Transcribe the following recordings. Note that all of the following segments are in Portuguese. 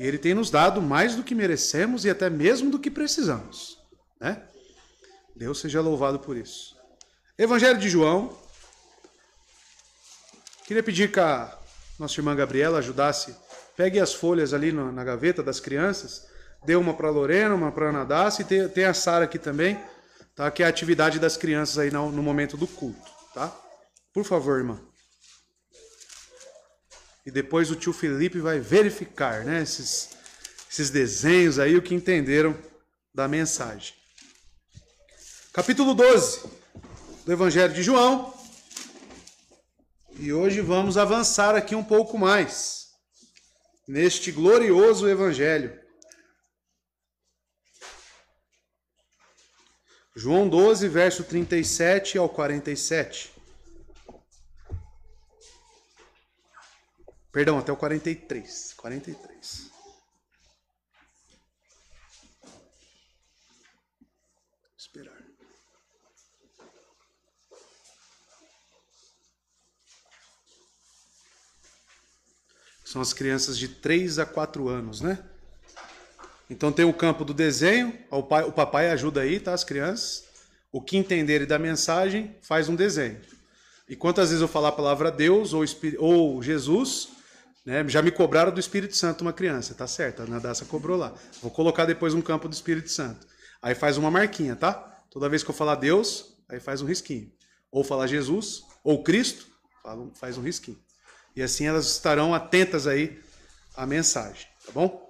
E ele tem nos dado mais do que merecemos e até mesmo do que precisamos. Né? Deus seja louvado por isso. Evangelho de João. Queria pedir que a nossa irmã Gabriela ajudasse. Pegue as folhas ali na, gaveta das crianças. Dê uma para Lorena, uma para Anadácia e tem, a Sara aqui também, tá? que é a atividade das crianças aí no, no momento do culto. tá? Por favor, irmã. E depois o tio Felipe vai verificar né, esses, esses desenhos aí, o que entenderam da mensagem. Capítulo 12 do Evangelho de João. E hoje vamos avançar aqui um pouco mais neste glorioso Evangelho. João 12, verso 37 ao 47. Perdão, até o 43. 43. Esperar. São as crianças de 3 a 4 anos, né? Então tem o campo do desenho, o, pai, o papai ajuda aí, tá? As crianças. O que entenderem da mensagem, faz um desenho. E quantas vezes eu falar a palavra Deus ou, ou Jesus, né? Já me cobraram do Espírito Santo uma criança, tá certo? A Nadaça cobrou lá. Vou colocar depois um campo do Espírito Santo. Aí faz uma marquinha, tá? Toda vez que eu falar Deus, aí faz um risquinho. Ou falar Jesus, ou Cristo, faz um risquinho. E assim elas estarão atentas aí à mensagem, tá bom?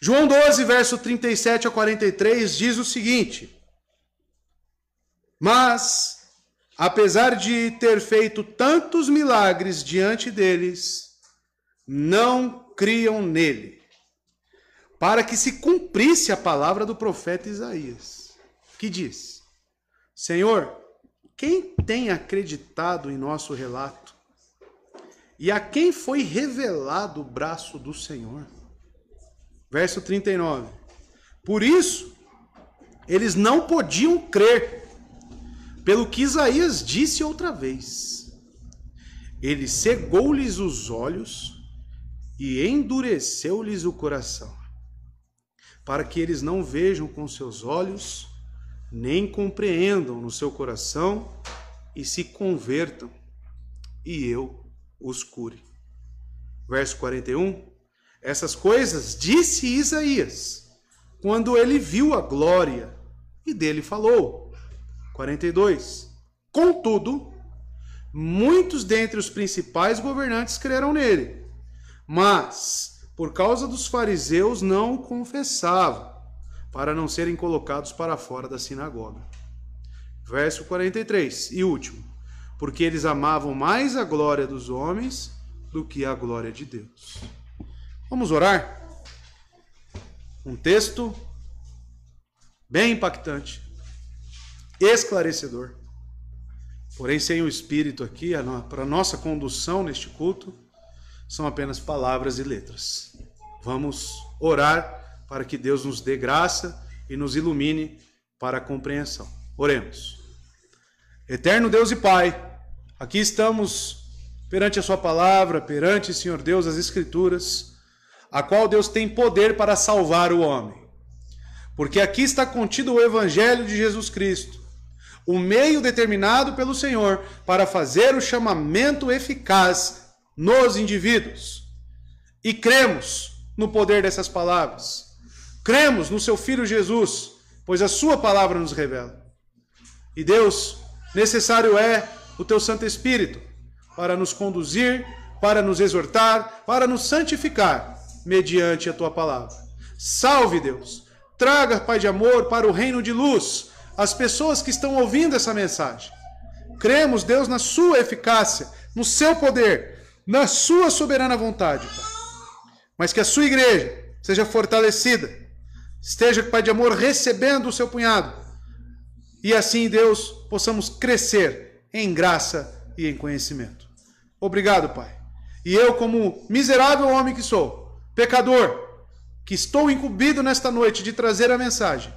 João 12, verso 37 a 43 diz o seguinte: Mas, apesar de ter feito tantos milagres diante deles, não criam nele, para que se cumprisse a palavra do profeta Isaías, que diz: Senhor, quem tem acreditado em nosso relato? E a quem foi revelado o braço do Senhor? Verso 39. Por isso, eles não podiam crer, pelo que Isaías disse outra vez. Ele cegou-lhes os olhos e endureceu-lhes o coração, para que eles não vejam com seus olhos, nem compreendam no seu coração e se convertam, e eu os cure. Verso 41. Essas coisas disse Isaías, quando ele viu a glória, e dele falou. 42. Contudo, muitos dentre os principais governantes creram nele mas, por causa dos fariseus, não o confessavam, para não serem colocados para fora da sinagoga. Verso 43, e último: porque eles amavam mais a glória dos homens do que a glória de Deus. Vamos orar? Um texto bem impactante, esclarecedor. Porém, sem o Espírito aqui, para nossa condução neste culto, são apenas palavras e letras. Vamos orar para que Deus nos dê graça e nos ilumine para a compreensão. Oremos. Eterno Deus e Pai, aqui estamos perante a Sua palavra, perante, Senhor Deus, as Escrituras, a qual Deus tem poder para salvar o homem. Porque aqui está contido o Evangelho de Jesus Cristo, o meio determinado pelo Senhor para fazer o chamamento eficaz nos indivíduos. E cremos no poder dessas palavras. Cremos no seu Filho Jesus, pois a sua palavra nos revela. E Deus, necessário é o teu Santo Espírito para nos conduzir, para nos exortar, para nos santificar mediante a tua palavra. Salve Deus! Traga, Pai de amor, para o reino de luz as pessoas que estão ouvindo essa mensagem. Cremos, Deus, na sua eficácia, no seu poder, na sua soberana vontade, Pai. Mas que a sua igreja seja fortalecida, esteja, Pai de amor, recebendo o seu punhado. E assim, Deus, possamos crescer em graça e em conhecimento. Obrigado, Pai. E eu, como miserável homem que sou, pecador, que estou incumbido nesta noite de trazer a mensagem,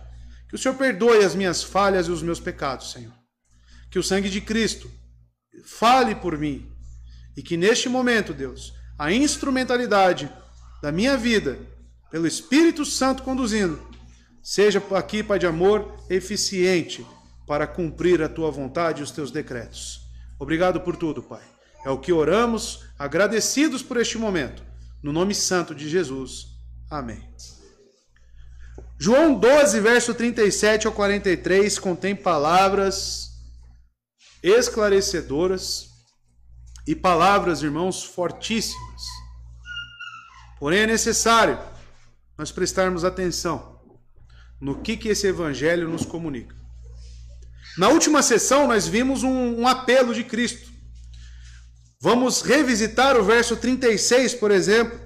que o Senhor perdoe as minhas falhas e os meus pecados, Senhor. Que o sangue de Cristo fale por mim e que neste momento, Deus, a instrumentalidade da minha vida, pelo Espírito Santo conduzindo, seja aqui, Pai de amor, eficiente para cumprir a tua vontade e os teus decretos. Obrigado por tudo, Pai. É o que oramos, agradecidos por este momento. No nome santo de Jesus. Amém. João 12, verso 37 ao 43, contém palavras esclarecedoras e palavras, irmãos, fortíssimas. Porém, é necessário nós prestarmos atenção no que, que esse evangelho nos comunica. Na última sessão, nós vimos um, um apelo de Cristo. Vamos revisitar o verso 36, por exemplo.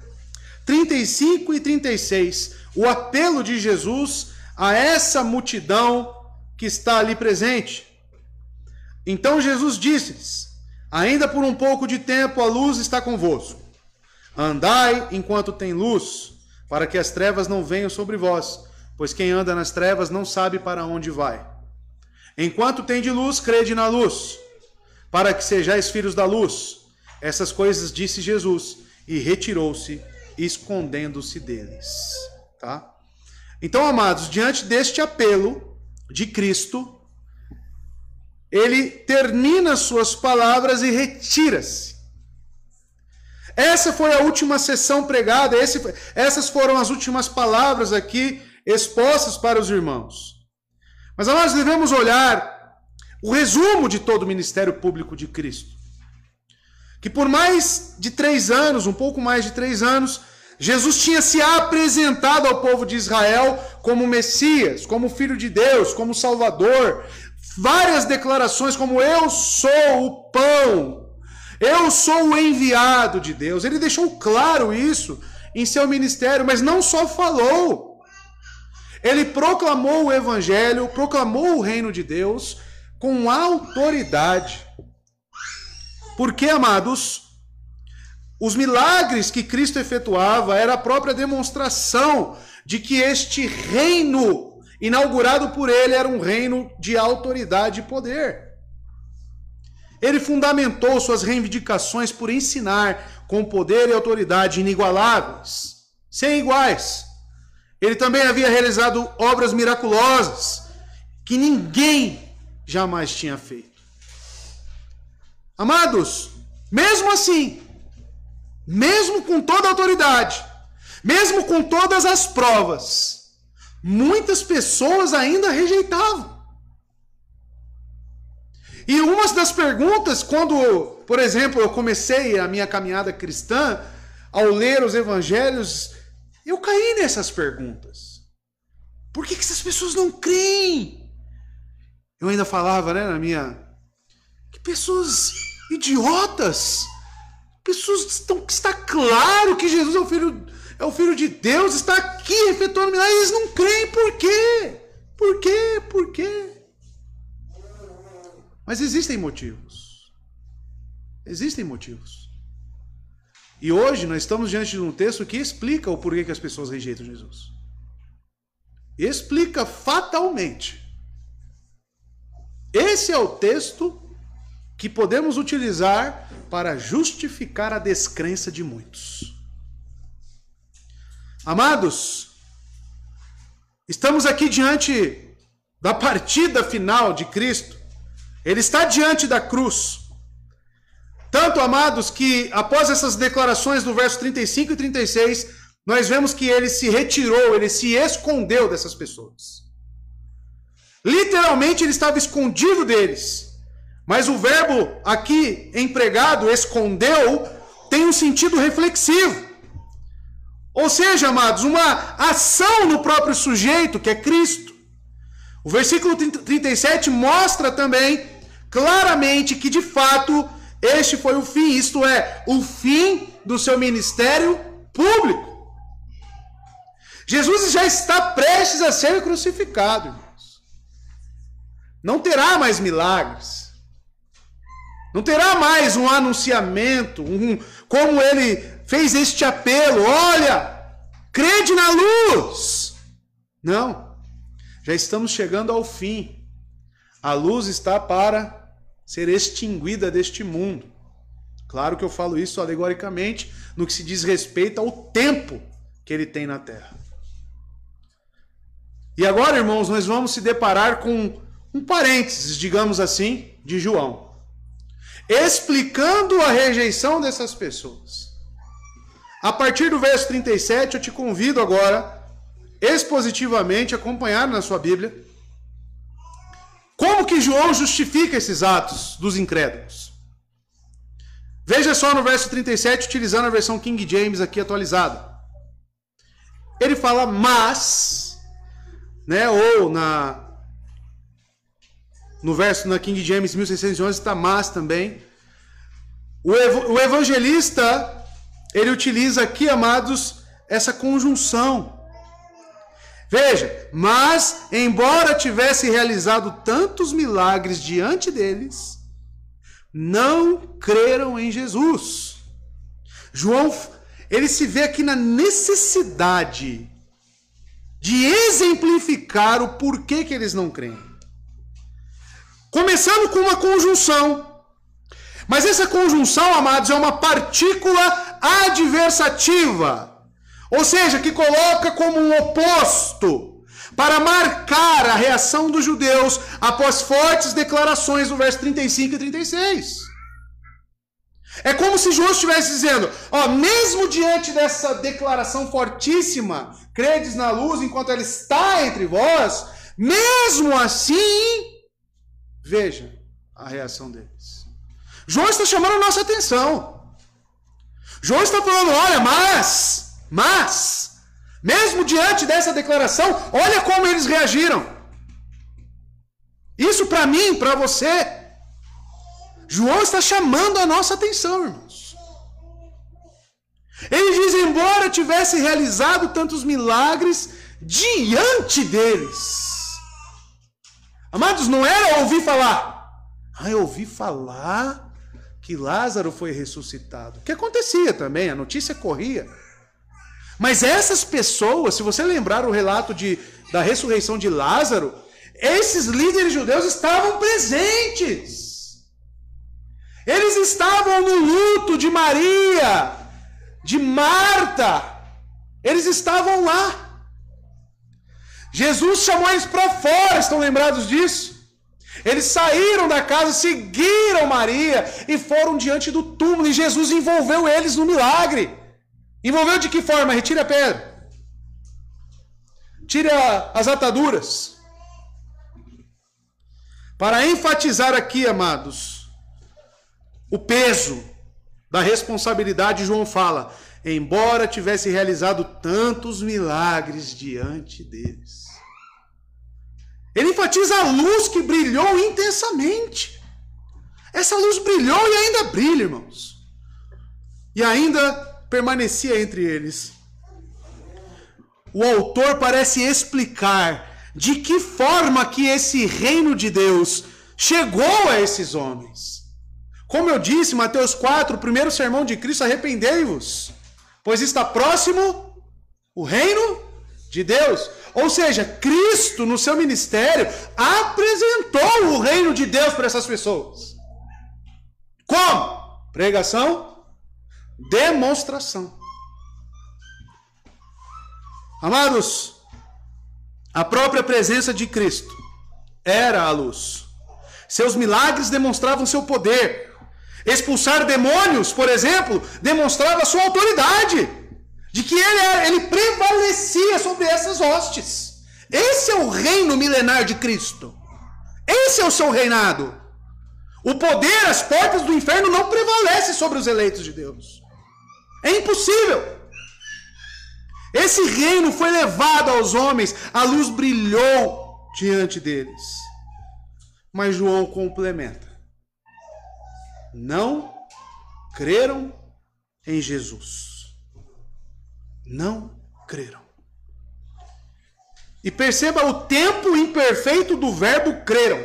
35 e 36. O apelo de Jesus a essa multidão que está ali presente. Então Jesus disse-lhes: Ainda por um pouco de tempo a luz está convosco. Andai enquanto tem luz, para que as trevas não venham sobre vós, pois quem anda nas trevas não sabe para onde vai. Enquanto tem de luz, crede na luz, para que sejais filhos da luz. Essas coisas disse Jesus e retirou-se, escondendo-se deles. Tá? Então, amados, diante deste apelo de Cristo, ele termina suas palavras e retira-se. Essa foi a última sessão pregada, esse, essas foram as últimas palavras aqui expostas para os irmãos. Mas nós devemos olhar o resumo de todo o ministério público de Cristo. Que por mais de três anos, um pouco mais de três anos, Jesus tinha se apresentado ao povo de Israel como Messias, como Filho de Deus, como Salvador, várias declarações como eu sou o pão, eu sou o enviado de Deus. Ele deixou claro isso em seu ministério, mas não só falou. Ele proclamou o evangelho, proclamou o reino de Deus com autoridade. Porque, amados, os milagres que Cristo efetuava era a própria demonstração de que este reino Inaugurado por ele, era um reino de autoridade e poder. Ele fundamentou suas reivindicações por ensinar com poder e autoridade inigualáveis, sem iguais. Ele também havia realizado obras miraculosas que ninguém jamais tinha feito. Amados, mesmo assim, mesmo com toda a autoridade, mesmo com todas as provas, muitas pessoas ainda rejeitavam. E uma das perguntas, quando, por exemplo, eu comecei a minha caminhada cristã, ao ler os evangelhos, eu caí nessas perguntas. Por que, que essas pessoas não creem? Eu ainda falava, né, na minha. Que pessoas idiotas! Pessoas que estão, que está claro que Jesus é o filho é o Filho de Deus, está aqui efetuando milagres. Eles não creem por quê? Por quê? Por quê? Mas existem motivos. Existem motivos. E hoje nós estamos diante de um texto que explica o porquê que as pessoas rejeitam Jesus. Explica fatalmente. Esse é o texto que podemos utilizar para justificar a descrença de muitos. Amados, estamos aqui diante da partida final de Cristo. Ele está diante da cruz. Tanto, amados, que após essas declarações do verso 35 e 36, nós vemos que ele se retirou, ele se escondeu dessas pessoas. Literalmente ele estava escondido deles. Mas o verbo aqui empregado, escondeu, tem um sentido reflexivo. Ou seja, amados, uma ação no próprio sujeito, que é Cristo. O versículo 37 mostra também claramente que de fato este foi o fim, isto é, o fim do seu ministério público. Jesus já está prestes a ser crucificado, irmãos. Não terá mais milagres. Não terá mais um anunciamento, um, como ele fez este apelo: olha, crede na luz. Não, já estamos chegando ao fim. A luz está para ser extinguida deste mundo. Claro que eu falo isso alegoricamente no que se diz respeito ao tempo que ele tem na terra. E agora, irmãos, nós vamos se deparar com um parênteses, digamos assim, de João, explicando a rejeição dessas pessoas. A partir do verso 37, eu te convido agora, expositivamente, a acompanhar na sua Bíblia, como que João justifica esses atos dos incrédulos. Veja só no verso 37, utilizando a versão King James aqui atualizada. Ele fala, mas, né, ou na no verso na King James 1611 está mas também. O, ev o evangelista ele utiliza aqui, amados, essa conjunção. Veja, mas embora tivesse realizado tantos milagres diante deles, não creram em Jesus. João, ele se vê aqui na necessidade de exemplificar o porquê que eles não creem. Começando com uma conjunção. Mas essa conjunção, amados, é uma partícula adversativa, ou seja, que coloca como um oposto para marcar a reação dos judeus após fortes declarações no verso 35 e 36. É como se João estivesse dizendo: ó, mesmo diante dessa declaração fortíssima, credes na luz enquanto ela está entre vós, mesmo assim, veja a reação deles. João está chamando a nossa atenção. João está falando, olha, mas, mas, mesmo diante dessa declaração, olha como eles reagiram. Isso para mim, para você. João está chamando a nossa atenção, irmãos. Ele diz: embora tivesse realizado tantos milagres diante deles. Amados, não era ouvir falar. Ah, eu ouvi falar que Lázaro foi ressuscitado. O que acontecia também, a notícia corria. Mas essas pessoas, se você lembrar o relato de, da ressurreição de Lázaro, esses líderes judeus estavam presentes. Eles estavam no luto de Maria, de Marta. Eles estavam lá. Jesus chamou eles para fora, estão lembrados disso? Eles saíram da casa, seguiram Maria e foram diante do túmulo. E Jesus envolveu eles no milagre. Envolveu de que forma? Retire a pedra. Tire a, as ataduras. Para enfatizar aqui, amados, o peso da responsabilidade, João fala: embora tivesse realizado tantos milagres diante deles. Ele enfatiza a luz que brilhou intensamente. Essa luz brilhou e ainda brilha, irmãos. E ainda permanecia entre eles. O autor parece explicar de que forma que esse reino de Deus chegou a esses homens. Como eu disse, Mateus 4, o primeiro sermão de Cristo, arrependei-vos, pois está próximo o reino de Deus. Ou seja, Cristo, no seu ministério, apresentou o reino de Deus para essas pessoas. Como? Pregação, demonstração. Amados, a própria presença de Cristo era a luz. Seus milagres demonstravam seu poder. Expulsar demônios, por exemplo, demonstrava sua autoridade de que ele, ele prevalecia sobre essas hostes. Esse é o reino milenar de Cristo. Esse é o seu reinado. O poder, as portas do inferno não prevalece sobre os eleitos de Deus. É impossível. Esse reino foi levado aos homens, a luz brilhou diante deles. Mas João complementa: não creram em Jesus não creram. E perceba o tempo imperfeito do verbo creram.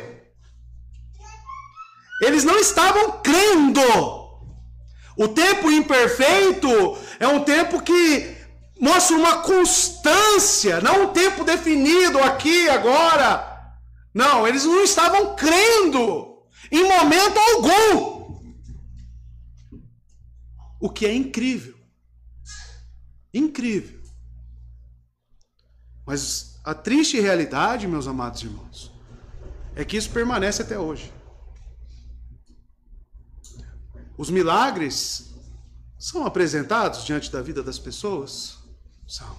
Eles não estavam crendo. O tempo imperfeito é um tempo que mostra uma constância, não um tempo definido aqui, agora. Não, eles não estavam crendo em momento algum. O que é incrível. Incrível. Mas a triste realidade, meus amados irmãos, é que isso permanece até hoje. Os milagres são apresentados diante da vida das pessoas? São.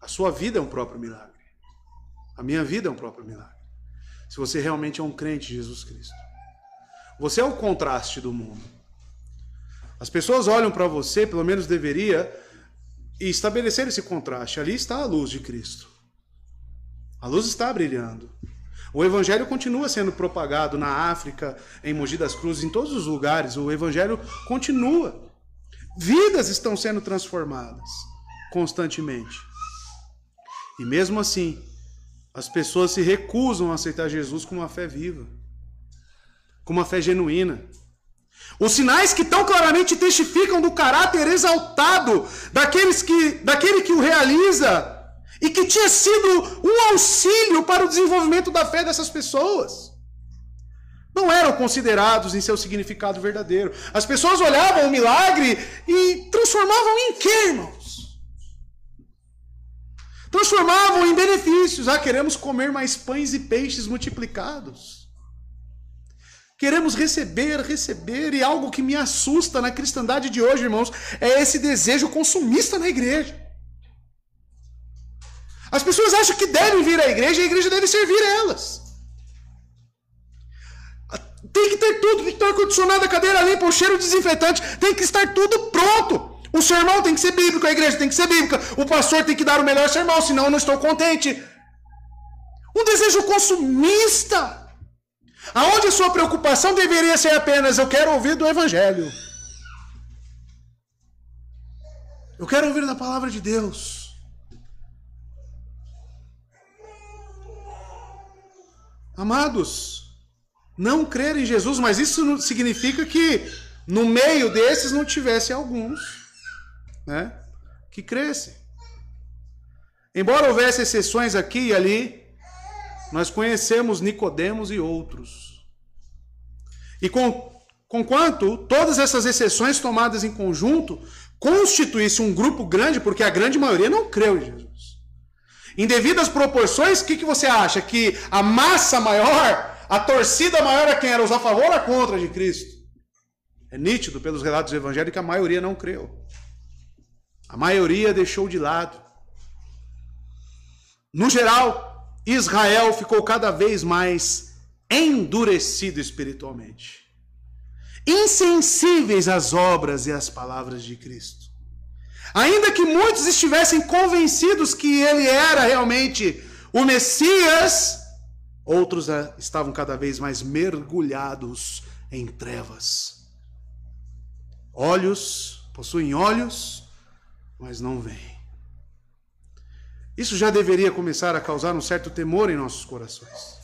A sua vida é um próprio milagre. A minha vida é um próprio milagre. Se você realmente é um crente de Jesus Cristo. Você é o contraste do mundo. As pessoas olham para você, pelo menos deveria, e estabelecer esse contraste. Ali está a luz de Cristo. A luz está brilhando. O evangelho continua sendo propagado na África, em Mogi das Cruzes, em todos os lugares. O evangelho continua. Vidas estão sendo transformadas constantemente. E mesmo assim, as pessoas se recusam a aceitar Jesus com uma fé viva, com uma fé genuína. Os sinais que tão claramente testificam do caráter exaltado daqueles que, daquele que o realiza e que tinha sido um auxílio para o desenvolvimento da fé dessas pessoas. Não eram considerados em seu significado verdadeiro. As pessoas olhavam o milagre e transformavam em quê, irmãos? Transformavam em benefícios. Ah, queremos comer mais pães e peixes multiplicados. Queremos receber, receber, e algo que me assusta na cristandade de hoje, irmãos, é esse desejo consumista na igreja. As pessoas acham que devem vir à igreja e a igreja deve servir elas. Tem que ter tudo, tem que ter ar-condicionado, a cadeira limpa, o cheiro desinfetante, tem que estar tudo pronto. O sermão tem que ser bíblico, a igreja tem que ser bíblica, o pastor tem que dar o melhor sermão, senão eu não estou contente. Um desejo consumista. Aonde sua preocupação deveria ser apenas eu quero ouvir do Evangelho. Eu quero ouvir da palavra de Deus. Amados, não crer em Jesus, mas isso significa que no meio desses não tivesse alguns né, que crescem. Embora houvesse exceções aqui e ali, nós conhecemos Nicodemos e outros. E com Conquanto todas essas exceções tomadas em conjunto constituísse um grupo grande, porque a grande maioria não creu em Jesus. Em devidas proporções, o que, que você acha? Que a massa maior, a torcida maior a é quem era os a favor ou a contra de Cristo? É nítido pelos relatos evangélicos que a maioria não creu. A maioria deixou de lado. No geral, Israel ficou cada vez mais endurecido espiritualmente, insensíveis às obras e às palavras de Cristo. Ainda que muitos estivessem convencidos que ele era realmente o Messias, outros ah, estavam cada vez mais mergulhados em trevas. Olhos possuem olhos, mas não veem isso já deveria começar a causar um certo temor em nossos corações.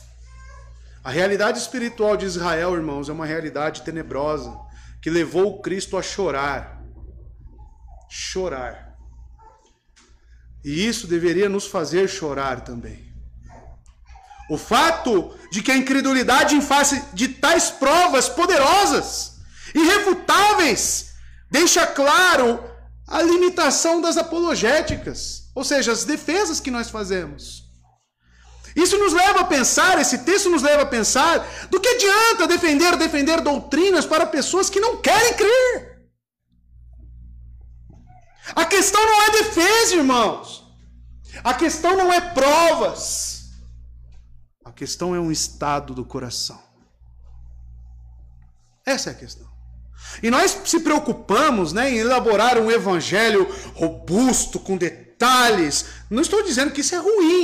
A realidade espiritual de Israel, irmãos, é uma realidade tenebrosa que levou Cristo a chorar. Chorar. E isso deveria nos fazer chorar também. O fato de que a incredulidade em face de tais provas poderosas, irrefutáveis, deixa claro a limitação das apologéticas ou seja, as defesas que nós fazemos. Isso nos leva a pensar, esse texto nos leva a pensar, do que adianta defender, defender doutrinas para pessoas que não querem crer? A questão não é defesa, irmãos. A questão não é provas. A questão é um estado do coração. Essa é a questão. E nós se preocupamos né, em elaborar um evangelho robusto, com detalhes detalhes. Não estou dizendo que isso é ruim.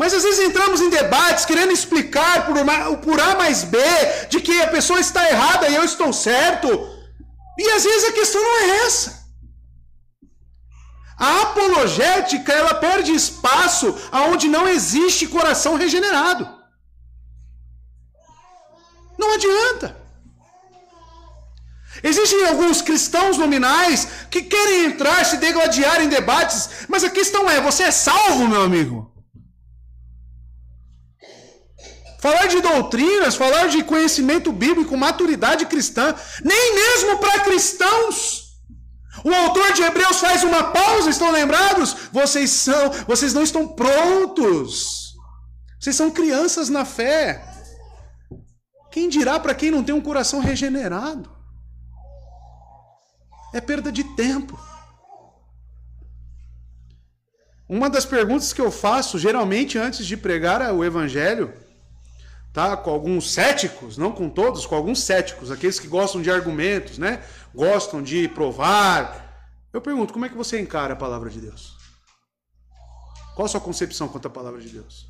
Mas às vezes entramos em debates querendo explicar por, por A mais B de que a pessoa está errada e eu estou certo. E às vezes a questão não é essa. A apologética ela perde espaço aonde não existe coração regenerado. Não adianta. Existem alguns cristãos nominais que querem entrar, se degladiar em debates, mas a questão é: você é salvo, meu amigo? Falar de doutrinas, falar de conhecimento bíblico, maturidade cristã, nem mesmo para cristãos. O autor de Hebreus faz uma pausa, estão lembrados? Vocês são, vocês não estão prontos. Vocês são crianças na fé. Quem dirá para quem não tem um coração regenerado? É perda de tempo. Uma das perguntas que eu faço, geralmente antes de pregar o evangelho, tá? Com alguns céticos, não com todos, com alguns céticos, aqueles que gostam de argumentos, né? Gostam de provar. Eu pergunto, como é que você encara a palavra de Deus? Qual a sua concepção quanto à palavra de Deus?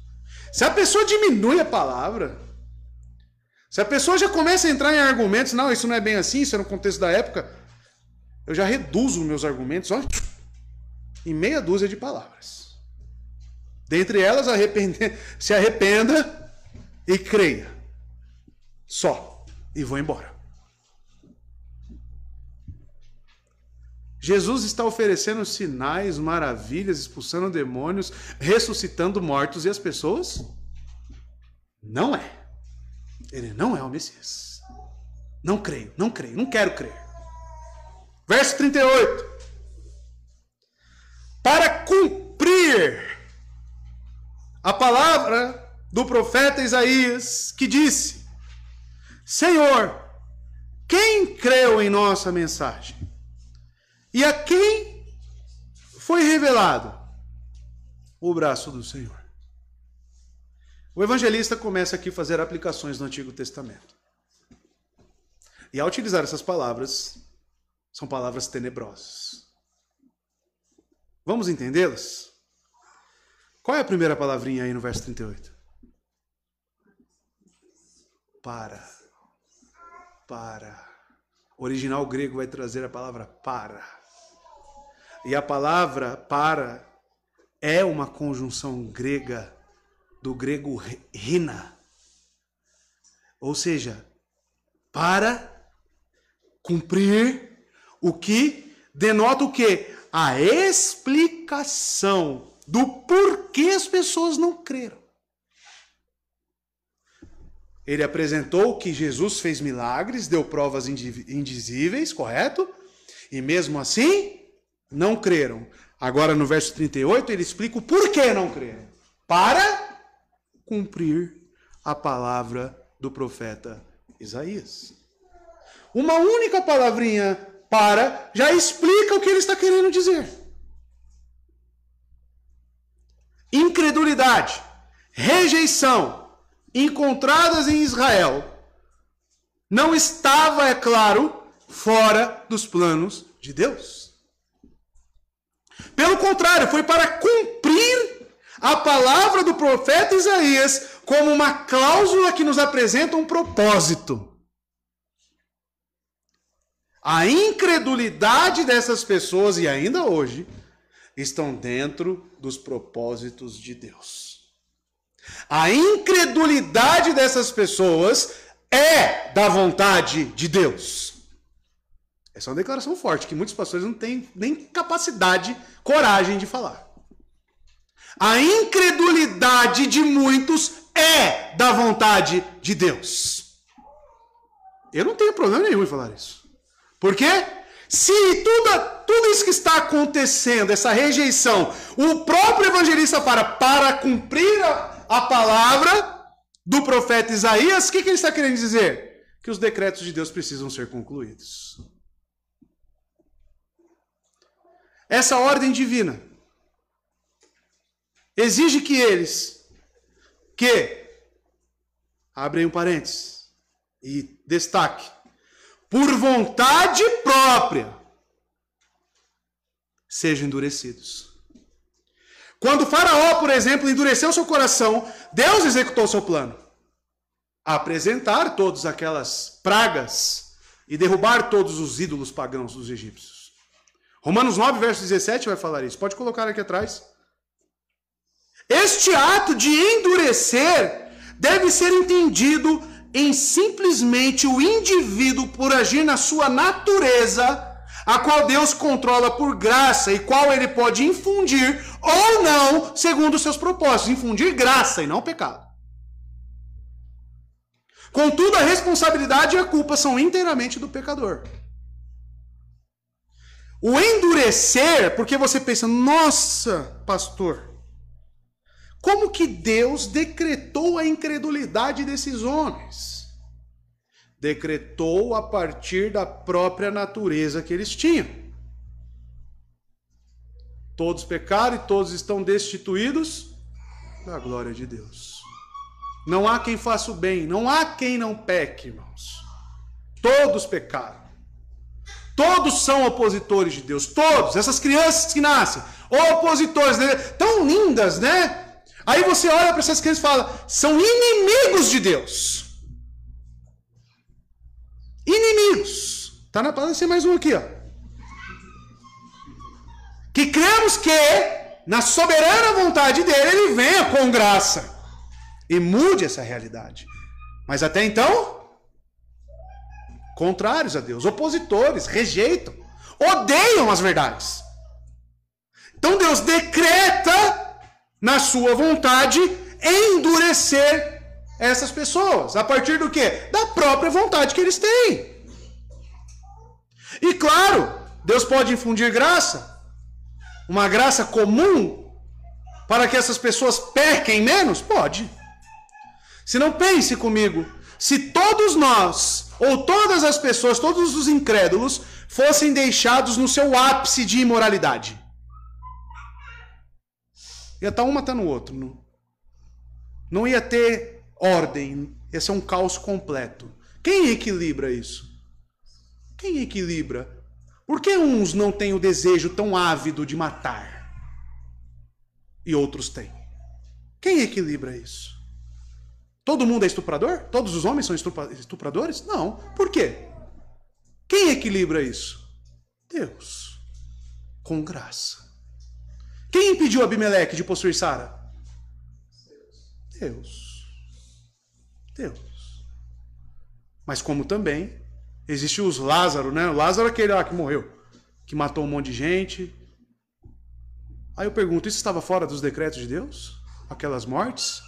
Se a pessoa diminui a palavra, se a pessoa já começa a entrar em argumentos, não, isso não é bem assim, isso é no contexto da época, eu já reduzo meus argumentos ó, em meia dúzia de palavras. Dentre elas, arrepender, se arrependa e creia. Só. E vou embora. Jesus está oferecendo sinais, maravilhas, expulsando demônios, ressuscitando mortos e as pessoas? Não é. Ele não é o Messias. Não creio, não creio, não quero crer. Verso 38. Para cumprir a palavra do profeta Isaías, que disse: Senhor, quem creu em nossa mensagem? E a quem foi revelado o braço do Senhor? O evangelista começa aqui a fazer aplicações no Antigo Testamento. E ao utilizar essas palavras, são palavras tenebrosas. Vamos entendê-las? Qual é a primeira palavrinha aí no verso 38? Para. Para. O original grego vai trazer a palavra para. E a palavra para é uma conjunção grega do grego rina. Ou seja, para cumprir o que denota o quê? A explicação do porquê as pessoas não creram. Ele apresentou que Jesus fez milagres, deu provas indizíveis, correto? E mesmo assim, não creram. Agora no verso 38, ele explica o porquê não creram. Para cumprir a palavra do profeta Isaías. Uma única palavrinha para, já explica o que ele está querendo dizer. Incredulidade, rejeição encontradas em Israel não estava, é claro, fora dos planos de Deus. Pelo contrário, foi para cumprir a palavra do profeta Isaías como uma cláusula que nos apresenta um propósito. A incredulidade dessas pessoas, e ainda hoje, estão dentro dos propósitos de Deus. A incredulidade dessas pessoas é da vontade de Deus. Essa é uma declaração forte que muitos pastores não têm nem capacidade, coragem de falar. A incredulidade de muitos é da vontade de Deus. Eu não tenho problema nenhum em falar isso. Por quê? Se tudo, tudo isso que está acontecendo, essa rejeição, o próprio evangelista para para cumprir a, a palavra do profeta Isaías, o que, que ele está querendo dizer? Que os decretos de Deus precisam ser concluídos. Essa ordem divina exige que eles, que, abrem um parênteses e destaque, por vontade própria, sejam endurecidos. Quando Faraó, por exemplo, endureceu seu coração, Deus executou seu plano. Apresentar todas aquelas pragas e derrubar todos os ídolos pagãos dos egípcios. Romanos 9, verso 17 vai falar isso. Pode colocar aqui atrás. Este ato de endurecer deve ser entendido em simplesmente o indivíduo por agir na sua natureza, a qual Deus controla por graça e qual ele pode infundir ou não, segundo os seus propósitos. Infundir graça e não pecado. Contudo, a responsabilidade e a culpa são inteiramente do pecador. O endurecer, porque você pensa, nossa, pastor, como que Deus decretou a incredulidade desses homens? Decretou a partir da própria natureza que eles tinham. Todos pecaram e todos estão destituídos da glória de Deus. Não há quem faça o bem, não há quem não peque, irmãos. Todos pecaram. Todos são opositores de Deus, todos. Essas crianças que nascem, opositores, né? tão lindas, né? Aí você olha para essas crianças e fala: são inimigos de Deus. Inimigos. Está na palavra, ser mais um aqui, ó. Que cremos que, na soberana vontade dele, ele venha com graça e mude essa realidade. Mas até então, contrários a Deus, opositores, rejeitam, odeiam as verdades. Então Deus decreta na sua vontade, endurecer essas pessoas. A partir do que? Da própria vontade que eles têm. E claro, Deus pode infundir graça, uma graça comum, para que essas pessoas pequem menos? Pode. Se não pense comigo, se todos nós, ou todas as pessoas, todos os incrédulos, fossem deixados no seu ápice de imoralidade Ia estar tá um matando o outro. Não, não ia ter ordem. Ia ser é um caos completo. Quem equilibra isso? Quem equilibra? Por que uns não têm o desejo tão ávido de matar e outros têm? Quem equilibra isso? Todo mundo é estuprador? Todos os homens são estupradores? Não. Por quê? Quem equilibra isso? Deus. Com graça. Quem impediu Abimeleque de possuir Sara? Deus. Deus. Mas como também existe os Lázaro, né? O Lázaro é aquele lá que morreu, que matou um monte de gente. Aí eu pergunto, isso estava fora dos decretos de Deus? Aquelas mortes?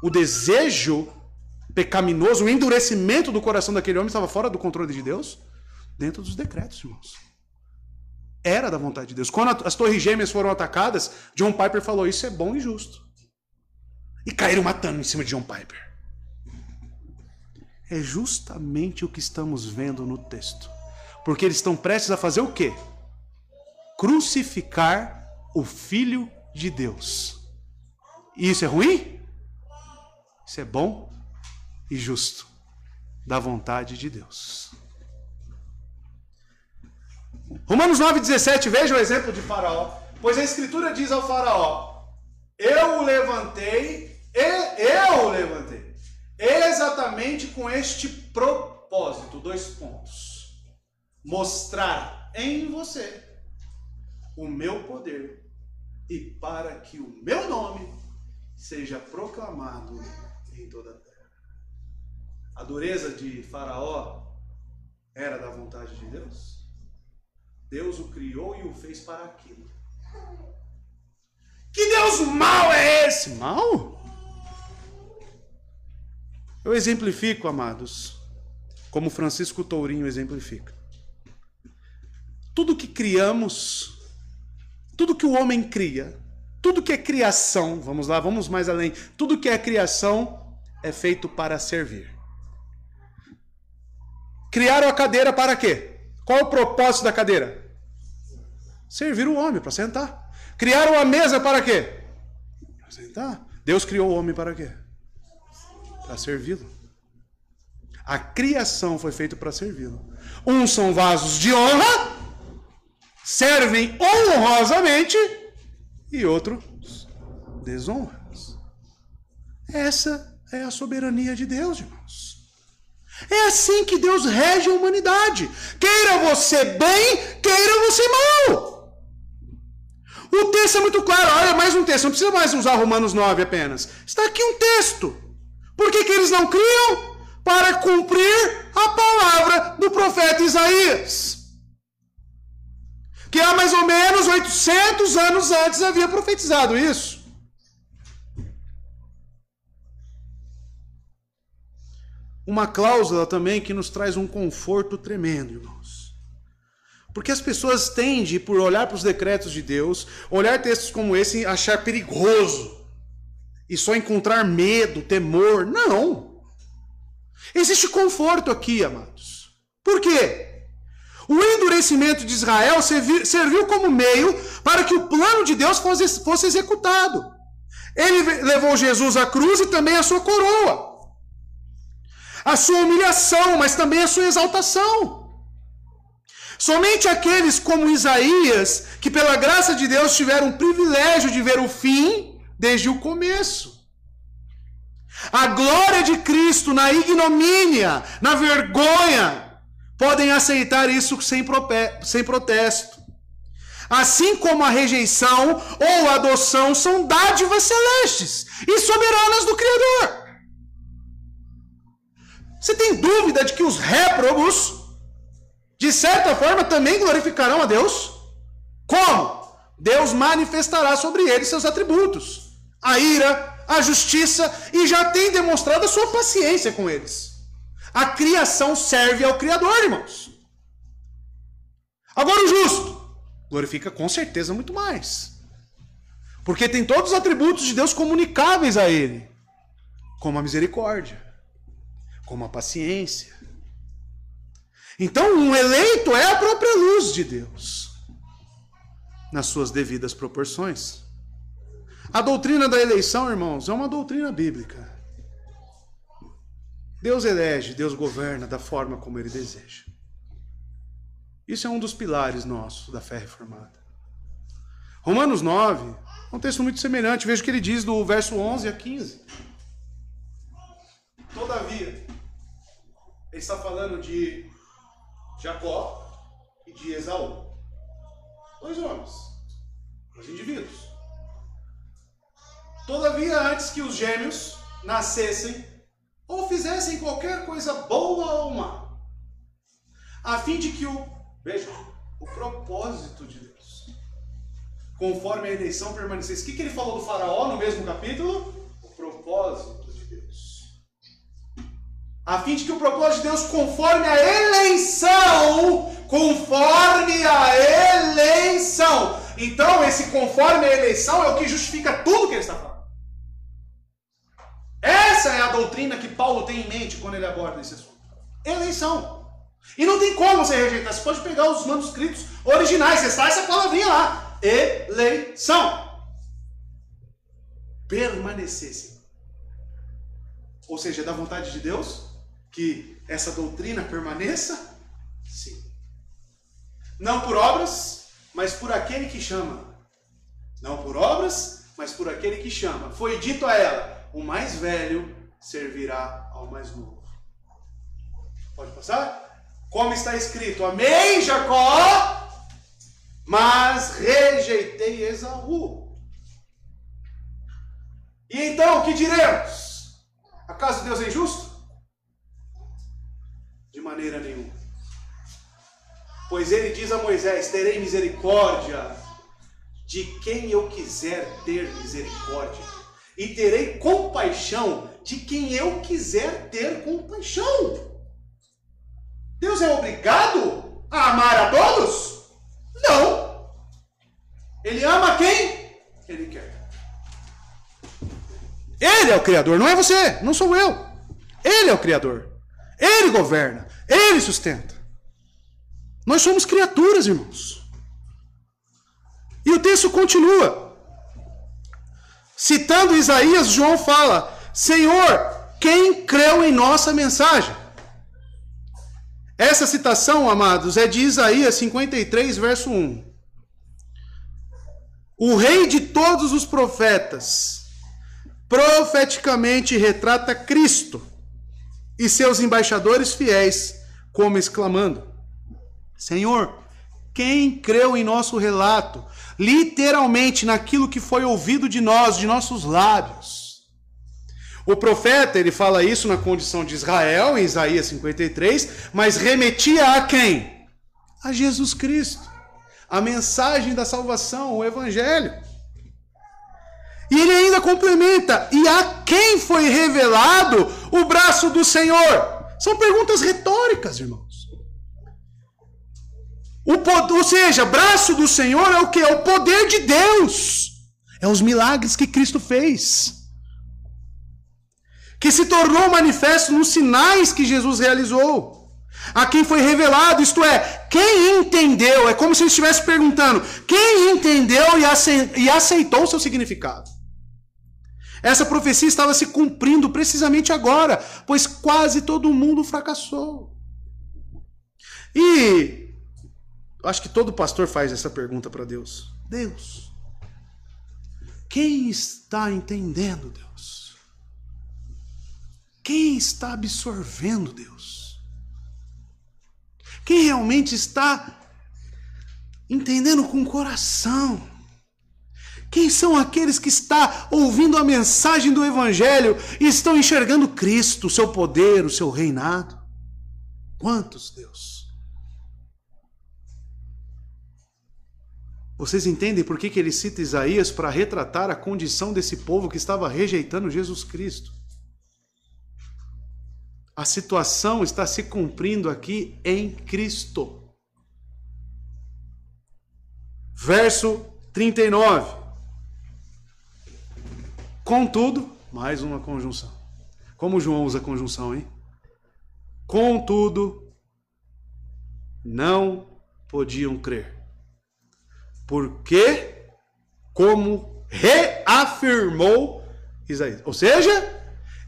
O desejo pecaminoso, o endurecimento do coração daquele homem estava fora do controle de Deus? Dentro dos decretos, irmãos. Era da vontade de Deus. Quando as torres gêmeas foram atacadas, John Piper falou: Isso é bom e justo. E caíram matando em cima de John Piper. É justamente o que estamos vendo no texto. Porque eles estão prestes a fazer o quê? Crucificar o Filho de Deus. E isso é ruim? Isso é bom e justo da vontade de Deus. Romanos 9,17, veja o exemplo de Faraó. Pois a Escritura diz ao Faraó: Eu o levantei, e eu o levantei, exatamente com este propósito. Dois pontos: mostrar em você o meu poder e para que o meu nome seja proclamado em toda a terra. A dureza de Faraó era da vontade de Deus? Deus o criou e o fez para aquilo. Que Deus mal é esse? Mal? Eu exemplifico, amados, como Francisco Tourinho exemplifica. Tudo que criamos, tudo que o homem cria, tudo que é criação, vamos lá, vamos mais além, tudo que é criação é feito para servir. Criaram a cadeira para quê? Qual o propósito da cadeira? Servir o homem para sentar. Criaram a mesa para quê? Para sentar. Deus criou o homem para quê? Para servi-lo. A criação foi feita para servi-lo. Uns são vasos de honra, servem honrosamente, e outros desonras. Essa é a soberania de Deus, irmãos. É assim que Deus rege a humanidade. Queira você bem, queira você mal. O texto é muito claro. Olha, mais um texto. Não precisa mais usar Romanos 9 apenas. Está aqui um texto. Por que, que eles não criam? Para cumprir a palavra do profeta Isaías. Que há mais ou menos 800 anos antes havia profetizado isso. Uma cláusula também que nos traz um conforto tremendo, porque as pessoas tendem, por olhar para os decretos de Deus, olhar textos como esse e achar perigoso. E só encontrar medo, temor. Não. Existe conforto aqui, amados. Por quê? O endurecimento de Israel serviu como meio para que o plano de Deus fosse executado. Ele levou Jesus à cruz e também à sua coroa, a sua humilhação, mas também a sua exaltação. Somente aqueles como Isaías, que pela graça de Deus tiveram o privilégio de ver o fim desde o começo. A glória de Cristo na ignomínia, na vergonha, podem aceitar isso sem, sem protesto. Assim como a rejeição ou a adoção são dádivas celestes e soberanas do Criador. Você tem dúvida de que os réprobos de certa forma também glorificarão a Deus. Como? Deus manifestará sobre eles seus atributos: a ira, a justiça, e já tem demonstrado a sua paciência com eles. A criação serve ao Criador, irmãos. Agora, o justo glorifica com certeza muito mais. Porque tem todos os atributos de Deus comunicáveis a ele: como a misericórdia, como a paciência, então, um eleito é a própria luz de Deus, nas suas devidas proporções. A doutrina da eleição, irmãos, é uma doutrina bíblica. Deus elege, Deus governa da forma como ele deseja. Isso é um dos pilares nossos da fé reformada. Romanos 9, é um texto muito semelhante, veja o que ele diz do verso 11 a 15. Todavia, ele está falando de Jacó e de Esaú. Dois homens, dois indivíduos. Todavia, antes que os gêmeos nascessem ou fizessem qualquer coisa boa ou má, a fim de que o, veja, o propósito de Deus, conforme a eleição permanecesse. O que, que ele falou do Faraó no mesmo capítulo? O propósito a fim de que o propósito de Deus, conforme a eleição, conforme a eleição. Então, esse conforme a eleição é o que justifica tudo que ele está falando. Essa é a doutrina que Paulo tem em mente quando ele aborda esse assunto. Eleição. E não tem como você rejeitar. Você pode pegar os manuscritos originais, está essa palavrinha lá. Eleição. Permanecesse. Ou seja, é da vontade de Deus que essa doutrina permaneça? Sim. Não por obras, mas por aquele que chama. Não por obras, mas por aquele que chama. Foi dito a ela: o mais velho servirá ao mais novo. Pode passar? Como está escrito: Amei Jacó, mas rejeitei Esaú. E então o que diremos? Acaso Deus é injusto? maneira nenhuma. Pois ele diz a Moisés: Terei misericórdia de quem eu quiser ter misericórdia, e terei compaixão de quem eu quiser ter compaixão. Deus é obrigado a amar a todos? Não. Ele ama quem ele quer. Ele é o Criador, não é você, não sou eu. Ele é o Criador. Ele governa, ele sustenta. Nós somos criaturas, irmãos. E o texto continua. Citando Isaías, João fala: Senhor, quem creu em nossa mensagem? Essa citação, amados, é de Isaías 53, verso 1. O rei de todos os profetas profeticamente retrata Cristo e seus embaixadores fiéis, como exclamando: Senhor, quem creu em nosso relato, literalmente naquilo que foi ouvido de nós, de nossos lábios. O profeta, ele fala isso na condição de Israel, em Isaías 53, mas remetia a quem? A Jesus Cristo, a mensagem da salvação, o evangelho. E ele ainda complementa: e a quem foi revelado o braço do Senhor? São perguntas retóricas, irmãos. O poder, ou seja, braço do Senhor é o que? É o poder de Deus. É os milagres que Cristo fez. Que se tornou manifesto nos sinais que Jesus realizou. A quem foi revelado, isto é, quem entendeu, é como se ele estivesse perguntando, quem entendeu e aceitou o seu significado? Essa profecia estava se cumprindo precisamente agora, pois quase todo mundo fracassou. E acho que todo pastor faz essa pergunta para Deus: Deus, quem está entendendo, Deus? Quem está absorvendo, Deus? Quem realmente está entendendo com o coração? Quem são aqueles que está ouvindo a mensagem do Evangelho e estão enxergando Cristo, o seu poder, o seu reinado? Quantos, Deus? Vocês entendem por que, que ele cita Isaías para retratar a condição desse povo que estava rejeitando Jesus Cristo? A situação está se cumprindo aqui em Cristo. Verso 39. Contudo, mais uma conjunção. Como João usa conjunção, hein? Contudo, não podiam crer. Porque, como reafirmou Isaías. Ou seja,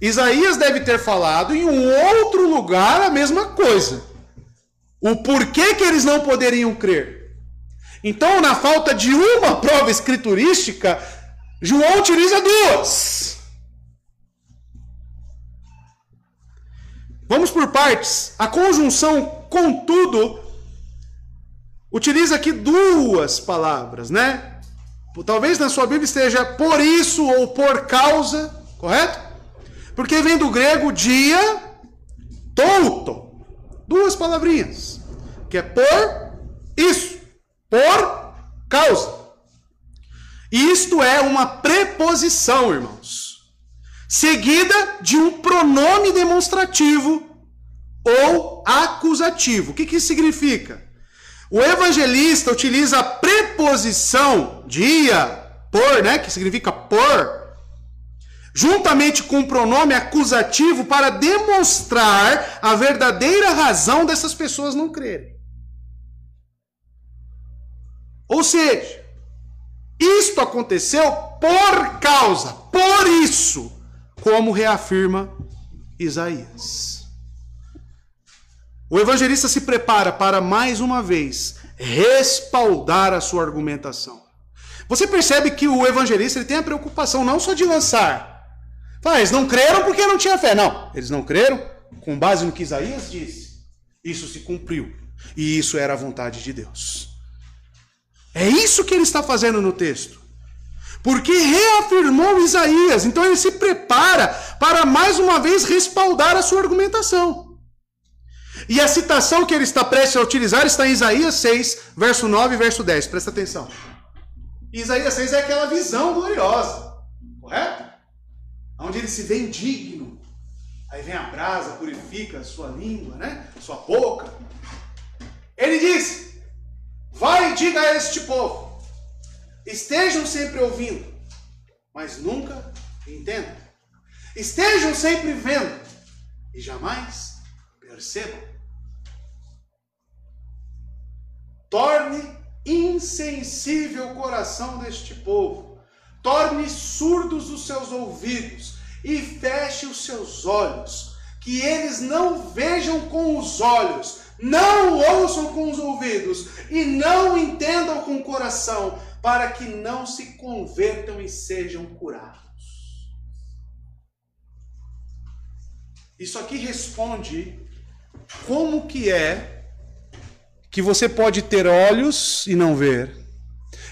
Isaías deve ter falado em um outro lugar a mesma coisa. O porquê que eles não poderiam crer. Então, na falta de uma prova escriturística, João utiliza duas. Vamos por partes. A conjunção contudo utiliza aqui duas palavras, né? Talvez na sua Bíblia esteja por isso ou por causa, correto? Porque vem do grego dia, touto. Duas palavrinhas. Que é por isso, por causa. Isto é uma preposição, irmãos, seguida de um pronome demonstrativo ou acusativo. O que, que significa? O evangelista utiliza a preposição dia, por, né, que significa por, juntamente com o pronome acusativo para demonstrar a verdadeira razão dessas pessoas não crerem. Ou seja, isto aconteceu por causa, por isso, como reafirma Isaías. O evangelista se prepara para mais uma vez respaldar a sua argumentação. Você percebe que o evangelista ele tem a preocupação não só de lançar, Mas eles não creram porque não tinha fé. Não, eles não creram com base no que Isaías disse. Isso se cumpriu. E isso era a vontade de Deus. É isso que ele está fazendo no texto. Porque reafirmou Isaías, então ele se prepara para mais uma vez respaldar a sua argumentação. E a citação que ele está prestes a utilizar está em Isaías 6, verso 9 e verso 10. Presta atenção. Isaías 6 é aquela visão gloriosa, correto? Onde ele se vê indigno. Aí vem a brasa, purifica a sua língua, né? Sua boca. Ele diz: Vai e diga a este povo: estejam sempre ouvindo, mas nunca entendam. Estejam sempre vendo e jamais percebam. Torne insensível o coração deste povo, torne surdos os seus ouvidos e feche os seus olhos, que eles não vejam com os olhos não ouçam com os ouvidos e não entendam com o coração, para que não se convertam e sejam curados. Isso aqui responde como que é que você pode ter olhos e não ver.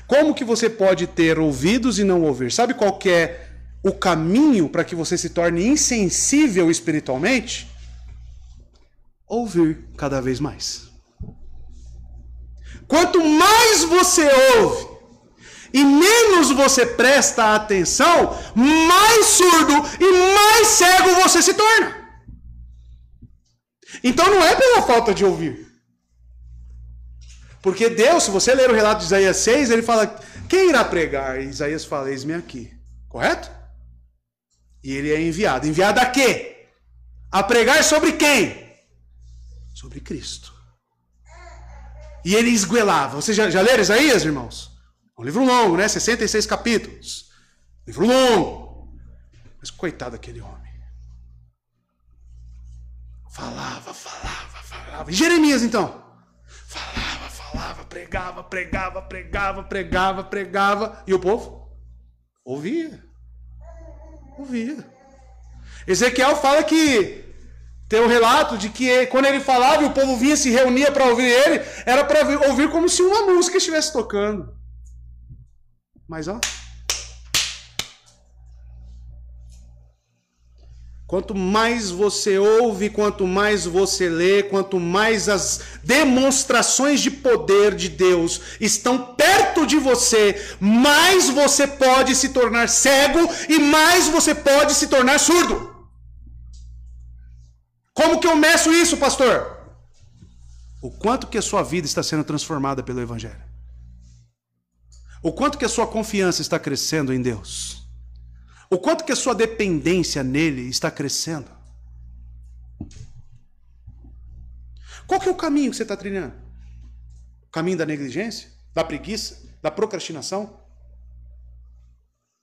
Como que você pode ter ouvidos e não ouvir? Sabe qual é o caminho para que você se torne insensível espiritualmente? ouvir cada vez mais. Quanto mais você ouve e menos você presta atenção, mais surdo e mais cego você se torna. Então não é pela falta de ouvir. Porque Deus, se você ler o relato de Isaías 6, ele fala: Quem irá pregar? E Isaías fala: Eis-me aqui. Correto? E ele é enviado. Enviado a quê? A pregar sobre quem? sobre Cristo. E ele esguelava. Vocês já, já leram Isaías, irmãos? É um livro longo, né? 66 capítulos. Livro longo. Mas coitado daquele homem. Falava, falava, falava. E Jeremias, então? Falava, falava, pregava, pregava, pregava, pregava, pregava. E o povo? Ouvia. Ouvia. Ezequiel fala que tem o um relato de que quando ele falava e o povo vinha se reunia para ouvir ele, era para ouvir como se uma música estivesse tocando. Mas ó. Quanto mais você ouve, quanto mais você lê, quanto mais as demonstrações de poder de Deus estão perto de você, mais você pode se tornar cego e mais você pode se tornar surdo. Como que eu meço isso, pastor? O quanto que a sua vida está sendo transformada pelo Evangelho? O quanto que a sua confiança está crescendo em Deus? O quanto que a sua dependência nele está crescendo? Qual que é o caminho que você está trilhando? O caminho da negligência? Da preguiça? Da procrastinação?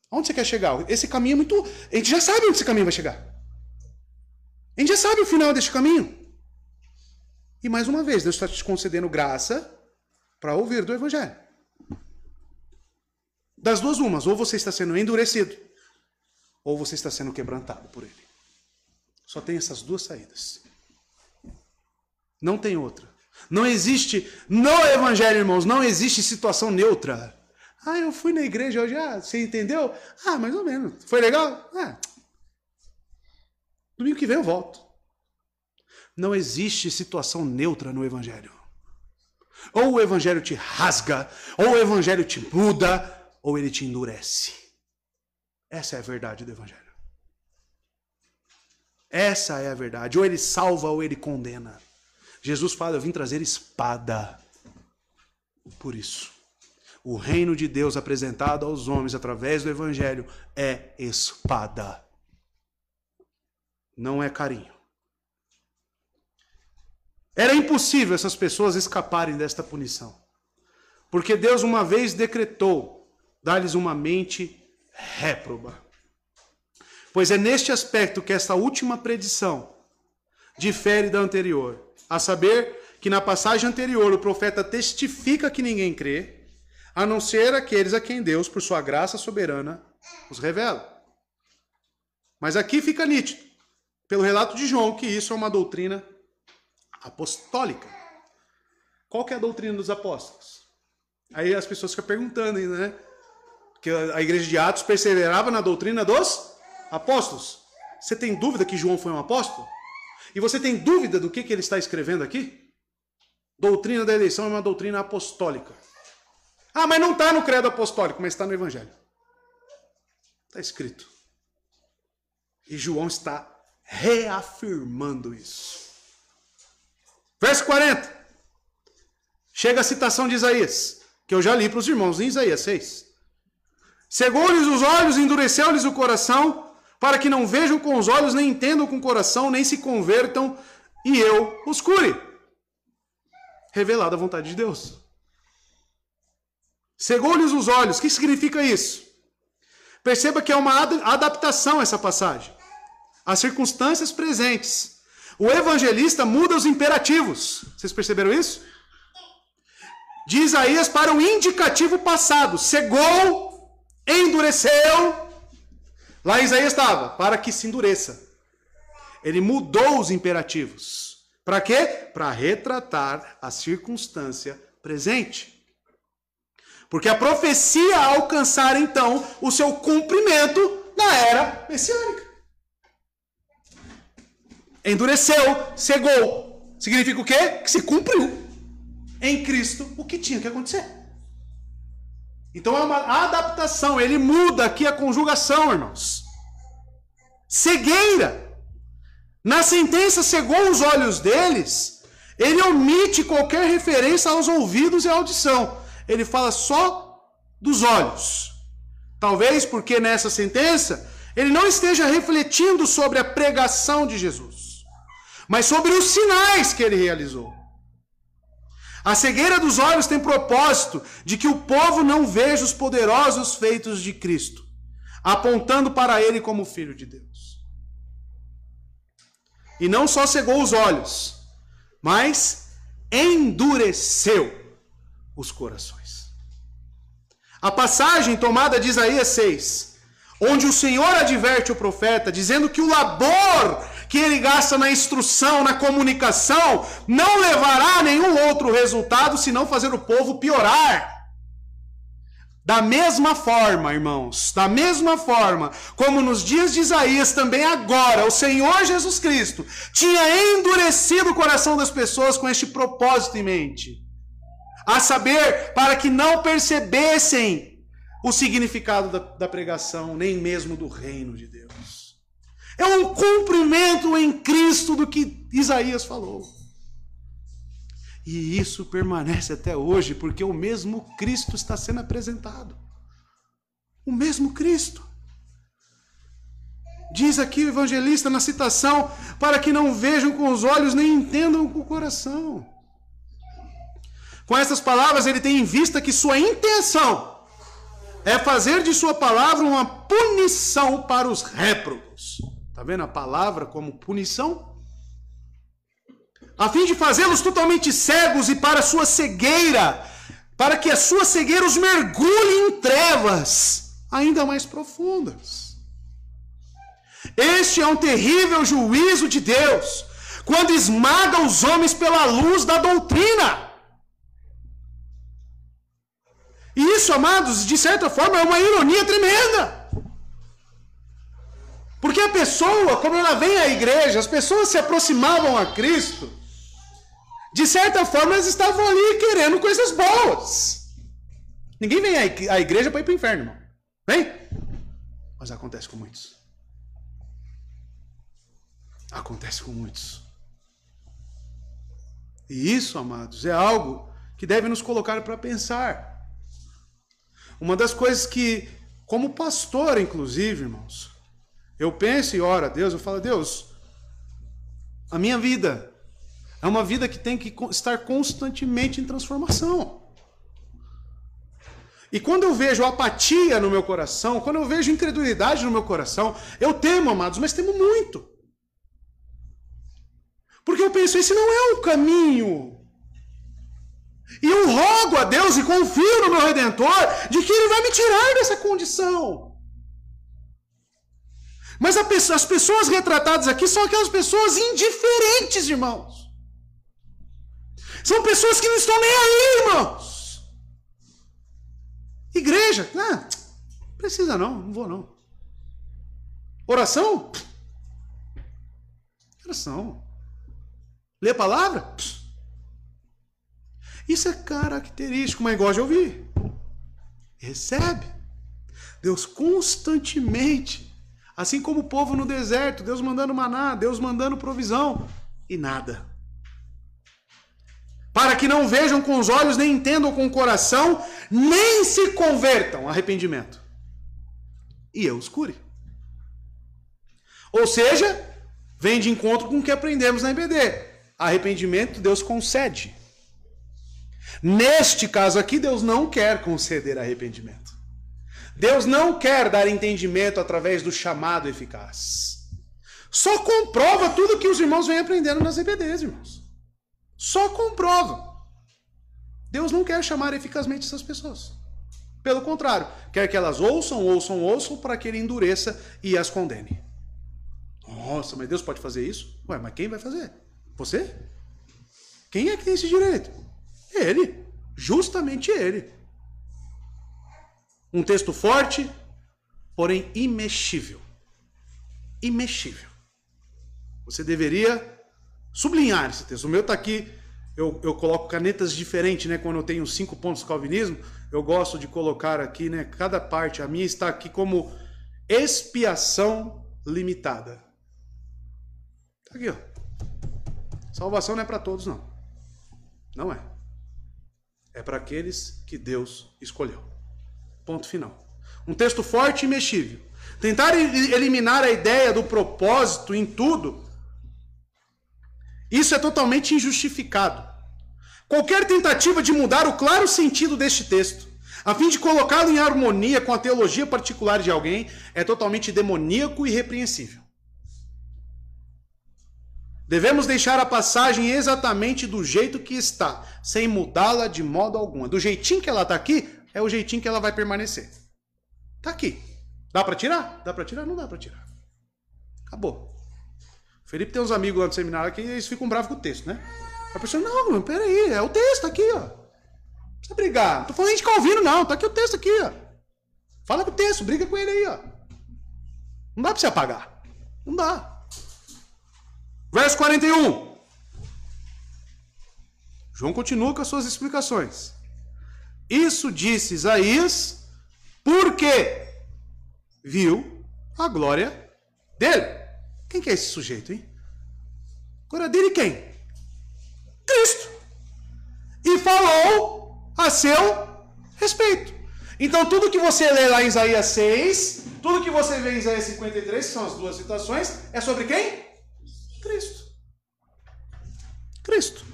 Onde você quer chegar? Esse caminho é muito. A gente já sabe onde esse caminho vai chegar. A gente já sabe o final deste caminho. E mais uma vez, Deus está te concedendo graça para ouvir do Evangelho. Das duas umas, ou você está sendo endurecido, ou você está sendo quebrantado por ele. Só tem essas duas saídas. Não tem outra. Não existe, no Evangelho, irmãos, não existe situação neutra. Ah, eu fui na igreja hoje, ah, você entendeu? Ah, mais ou menos. Foi legal? Ah, Domingo que vem eu volto. Não existe situação neutra no Evangelho. Ou o Evangelho te rasga, ou o Evangelho te muda, ou ele te endurece. Essa é a verdade do Evangelho. Essa é a verdade. Ou ele salva, ou ele condena. Jesus fala: Eu vim trazer espada. Por isso, o reino de Deus apresentado aos homens através do Evangelho é espada não é carinho. Era impossível essas pessoas escaparem desta punição. Porque Deus uma vez decretou dar-lhes uma mente réproba. Pois é neste aspecto que esta última predição difere da anterior. A saber, que na passagem anterior o profeta testifica que ninguém crê, a não ser aqueles a quem Deus, por sua graça soberana, os revela. Mas aqui fica nítido pelo relato de João, que isso é uma doutrina apostólica. Qual que é a doutrina dos apóstolos? Aí as pessoas ficam perguntando, né? Que a igreja de Atos perseverava na doutrina dos apóstolos. Você tem dúvida que João foi um apóstolo? E você tem dúvida do que, que ele está escrevendo aqui? Doutrina da eleição é uma doutrina apostólica. Ah, mas não está no credo apostólico, mas está no Evangelho. Está escrito. E João está reafirmando isso. Verso 40. Chega a citação de Isaías, que eu já li para os irmãos em Isaías 6. Cegou-lhes os olhos, endureceu-lhes o coração, para que não vejam com os olhos, nem entendam com o coração, nem se convertam, e eu os cure. Revelada a vontade de Deus. Cegou-lhes os olhos, o que significa isso? Perceba que é uma adaptação essa passagem as circunstâncias presentes. O evangelista muda os imperativos. Vocês perceberam isso? De Isaías para o indicativo passado. Cegou, endureceu. Lá Isaías estava, para que se endureça. Ele mudou os imperativos. Para quê? Para retratar a circunstância presente. Porque a profecia alcançara então o seu cumprimento na era messiânica endureceu, cegou. Significa o quê? Que se cumpriu em Cristo o que tinha que acontecer. Então é uma adaptação, ele muda aqui a conjugação, irmãos. Cegueira. Na sentença cegou os olhos deles, ele omite qualquer referência aos ouvidos e à audição. Ele fala só dos olhos. Talvez porque nessa sentença ele não esteja refletindo sobre a pregação de Jesus mas sobre os sinais que ele realizou. A cegueira dos olhos tem propósito de que o povo não veja os poderosos feitos de Cristo, apontando para ele como filho de Deus. E não só cegou os olhos, mas endureceu os corações. A passagem tomada de Isaías 6, onde o Senhor adverte o profeta, dizendo que o labor que ele gasta na instrução, na comunicação, não levará a nenhum outro resultado senão fazer o povo piorar. Da mesma forma, irmãos, da mesma forma, como nos dias de Isaías, também agora, o Senhor Jesus Cristo tinha endurecido o coração das pessoas com este propósito em mente. A saber, para que não percebessem o significado da, da pregação, nem mesmo do reino de Deus. É um cumprimento em Cristo do que Isaías falou. E isso permanece até hoje, porque o mesmo Cristo está sendo apresentado. O mesmo Cristo. Diz aqui o evangelista na citação: para que não vejam com os olhos nem entendam com o coração. Com essas palavras, ele tem em vista que sua intenção é fazer de sua palavra uma punição para os réprobos. Está vendo a palavra como punição? A fim de fazê-los totalmente cegos e para sua cegueira, para que a sua cegueira os mergulhe em trevas ainda mais profundas. Este é um terrível juízo de Deus, quando esmaga os homens pela luz da doutrina. E isso, amados, de certa forma é uma ironia tremenda. Porque a pessoa, quando ela vem à igreja, as pessoas se aproximavam a Cristo, de certa forma elas estavam ali querendo coisas boas. Ninguém vem à igreja para ir para o inferno, irmão. Vem? Mas acontece com muitos. Acontece com muitos. E isso, amados, é algo que deve nos colocar para pensar. Uma das coisas que, como pastor, inclusive, irmãos, eu penso e oro a Deus, eu falo, Deus, a minha vida é uma vida que tem que estar constantemente em transformação. E quando eu vejo apatia no meu coração, quando eu vejo incredulidade no meu coração, eu temo, amados, mas temo muito. Porque eu penso, esse não é o caminho. E eu rogo a Deus e confio no meu redentor de que ele vai me tirar dessa condição. Mas as pessoas retratadas aqui são aquelas pessoas indiferentes, irmãos. São pessoas que não estão nem aí, irmãos. Igreja, né? precisa não, não vou não. Oração? Oração. Ler a palavra? Isso é característico, mas gosta de ouvir. Recebe. Deus constantemente Assim como o povo no deserto, Deus mandando maná, Deus mandando provisão e nada. Para que não vejam com os olhos, nem entendam com o coração, nem se convertam. Arrependimento. E eu os cure. Ou seja, vem de encontro com o que aprendemos na IBD. Arrependimento Deus concede. Neste caso aqui, Deus não quer conceder arrependimento. Deus não quer dar entendimento através do chamado eficaz. Só comprova tudo que os irmãos vêm aprendendo nas EBDs, irmãos. Só comprova. Deus não quer chamar eficazmente essas pessoas. Pelo contrário, quer que elas ouçam, ouçam, ouçam, para que ele endureça e as condene. Nossa, mas Deus pode fazer isso? Ué, mas quem vai fazer? Você? Quem é que tem esse direito? Ele. Justamente ele. Um texto forte, porém imexível. Imexível. Você deveria sublinhar esse texto. O meu está aqui, eu, eu coloco canetas diferentes, né? Quando eu tenho cinco pontos calvinismo, eu gosto de colocar aqui, né? Cada parte, a minha está aqui como expiação limitada. Está aqui, ó. Salvação não é para todos, não. Não é. É para aqueles que Deus escolheu. Ponto final. Um texto forte e mexível. Tentar eliminar a ideia do propósito em tudo, isso é totalmente injustificado. Qualquer tentativa de mudar o claro sentido deste texto, a fim de colocá-lo em harmonia com a teologia particular de alguém, é totalmente demoníaco e repreensível. Devemos deixar a passagem exatamente do jeito que está, sem mudá-la de modo algum. É do jeitinho que ela está aqui, é o jeitinho que ela vai permanecer. Tá aqui. Dá para tirar? Dá para tirar? Não dá para tirar. Acabou. O Felipe tem uns amigos lá no seminário que eles ficam bravos com o texto, né? A pessoa, não, meu, peraí, é o texto aqui, ó. Não precisa brigar. Não tô falando de ficar ouvindo, não. Tá aqui o texto aqui, ó. Fala com o texto, briga com ele aí, ó. Não dá pra você apagar. Não dá. Verso 41. João continua com as suas explicações. Isso disse Isaías, porque viu a glória dele. Quem que é esse sujeito, hein? Glória dele quem? Cristo. E falou a seu respeito. Então, tudo que você lê lá em Isaías 6, tudo que você vê em Isaías 53, que são as duas citações, é sobre quem? Cristo. Cristo.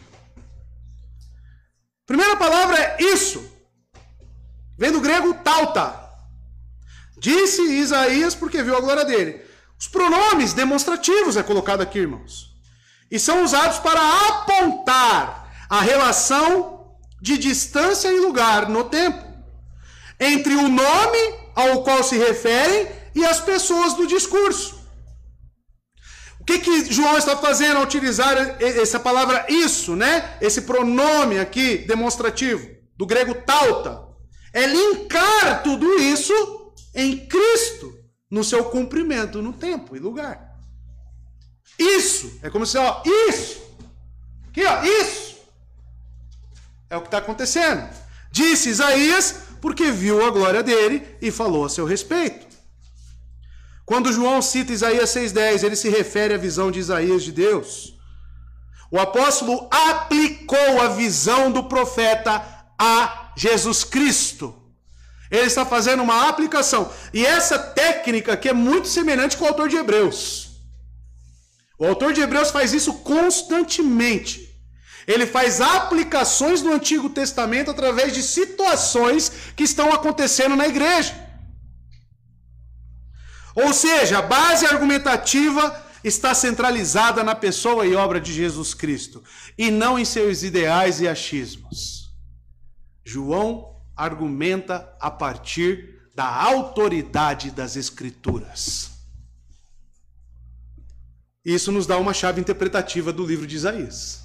Primeira palavra é isso. Vem do grego tauta. Disse Isaías porque viu a glória dele. Os pronomes demonstrativos é colocado aqui, irmãos. E são usados para apontar a relação de distância e lugar no tempo entre o nome ao qual se referem e as pessoas do discurso. O que, que João está fazendo ao utilizar essa palavra isso, né? Esse pronome aqui demonstrativo do grego tauta é linkar tudo isso em Cristo, no seu cumprimento no tempo e lugar. Isso é como se, ó, isso. Aqui, ó, isso. É o que está acontecendo. Disse Isaías, porque viu a glória dele e falou a seu respeito. Quando João cita Isaías 6,10, ele se refere à visão de Isaías de Deus. O apóstolo aplicou a visão do profeta a Jesus Cristo. Ele está fazendo uma aplicação. E essa técnica que é muito semelhante com o autor de Hebreus. O autor de Hebreus faz isso constantemente. Ele faz aplicações do Antigo Testamento através de situações que estão acontecendo na igreja. Ou seja, a base argumentativa está centralizada na pessoa e obra de Jesus Cristo e não em seus ideais e achismos. João argumenta a partir da autoridade das Escrituras. Isso nos dá uma chave interpretativa do livro de Isaías.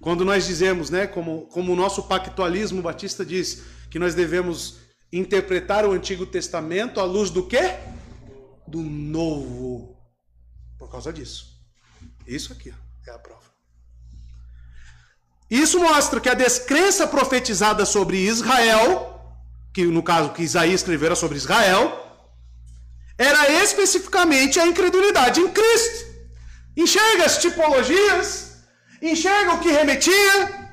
Quando nós dizemos, né, como, como o nosso pactualismo batista diz, que nós devemos interpretar o Antigo Testamento à luz do quê? Do Novo. Por causa disso. Isso aqui ó, é a prova. Isso mostra que a descrença profetizada sobre Israel, que no caso que Isaías escrevera sobre Israel, era especificamente a incredulidade em Cristo. Enxerga as tipologias, enxerga o que remetia.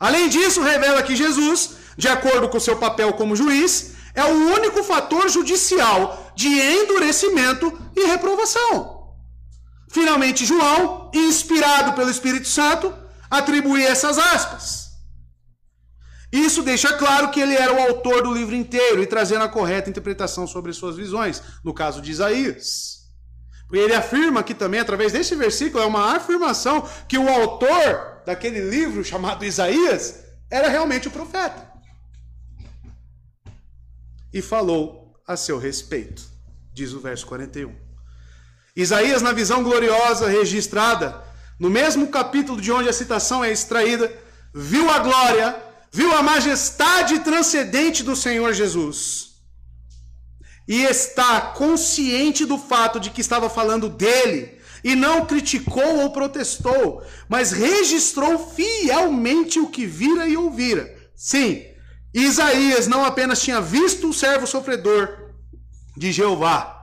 Além disso, revela que Jesus, de acordo com seu papel como juiz, é o único fator judicial de endurecimento e reprovação. Finalmente, João, inspirado pelo Espírito Santo, atribuir essas aspas. Isso deixa claro que ele era o autor do livro inteiro e trazendo a correta interpretação sobre suas visões, no caso de Isaías. porque Ele afirma aqui também, através desse versículo, é uma afirmação que o autor daquele livro chamado Isaías era realmente o profeta. E falou a seu respeito, diz o verso 41. Isaías, na visão gloriosa registrada, no mesmo capítulo de onde a citação é extraída, viu a glória, viu a majestade transcendente do Senhor Jesus. E está consciente do fato de que estava falando dele, e não criticou ou protestou, mas registrou fielmente o que vira e ouvira. Sim, Isaías não apenas tinha visto o servo sofredor de Jeová,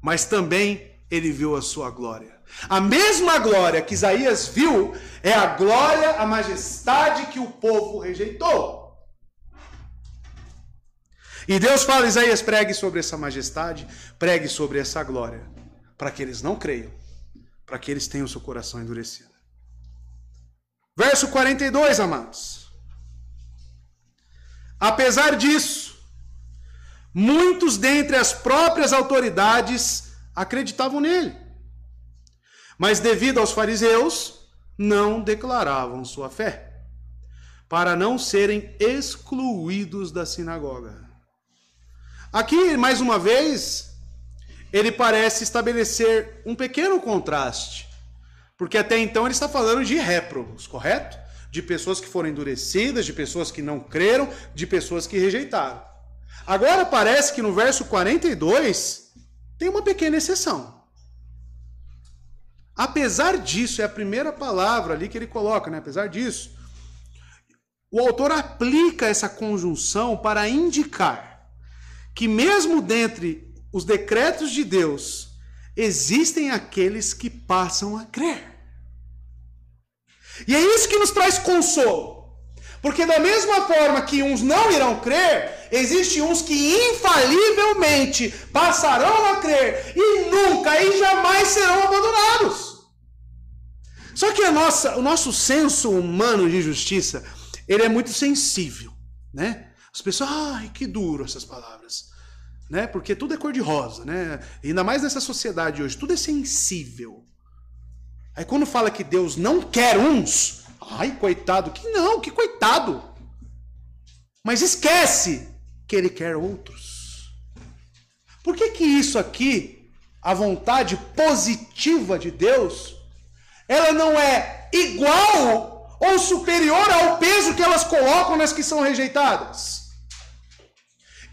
mas também ele viu a sua glória. A mesma glória que Isaías viu é a glória, a majestade que o povo rejeitou. E Deus fala, Isaías, pregue sobre essa majestade, pregue sobre essa glória, para que eles não creiam, para que eles tenham seu coração endurecido. Verso 42, amados. Apesar disso, muitos dentre as próprias autoridades acreditavam nele. Mas devido aos fariseus, não declaravam sua fé, para não serem excluídos da sinagoga. Aqui, mais uma vez, ele parece estabelecer um pequeno contraste, porque até então ele está falando de réprobos, correto? De pessoas que foram endurecidas, de pessoas que não creram, de pessoas que rejeitaram. Agora parece que no verso 42 tem uma pequena exceção. Apesar disso, é a primeira palavra ali que ele coloca, né? Apesar disso, o autor aplica essa conjunção para indicar que, mesmo dentre os decretos de Deus, existem aqueles que passam a crer. E é isso que nos traz consolo. Porque, da mesma forma que uns não irão crer, Existem uns que infalivelmente passarão a crer e nunca e jamais serão abandonados. Só que nossa, o nosso senso humano de justiça, ele é muito sensível, né? As pessoas, ai, que duro essas palavras, né? Porque tudo é cor de rosa, né? E ainda mais nessa sociedade hoje, tudo é sensível. Aí quando fala que Deus não quer uns, ai, coitado, que não, que coitado. Mas esquece que ele quer outros. Por que que isso aqui, a vontade positiva de Deus, ela não é igual ou superior ao peso que elas colocam nas que são rejeitadas?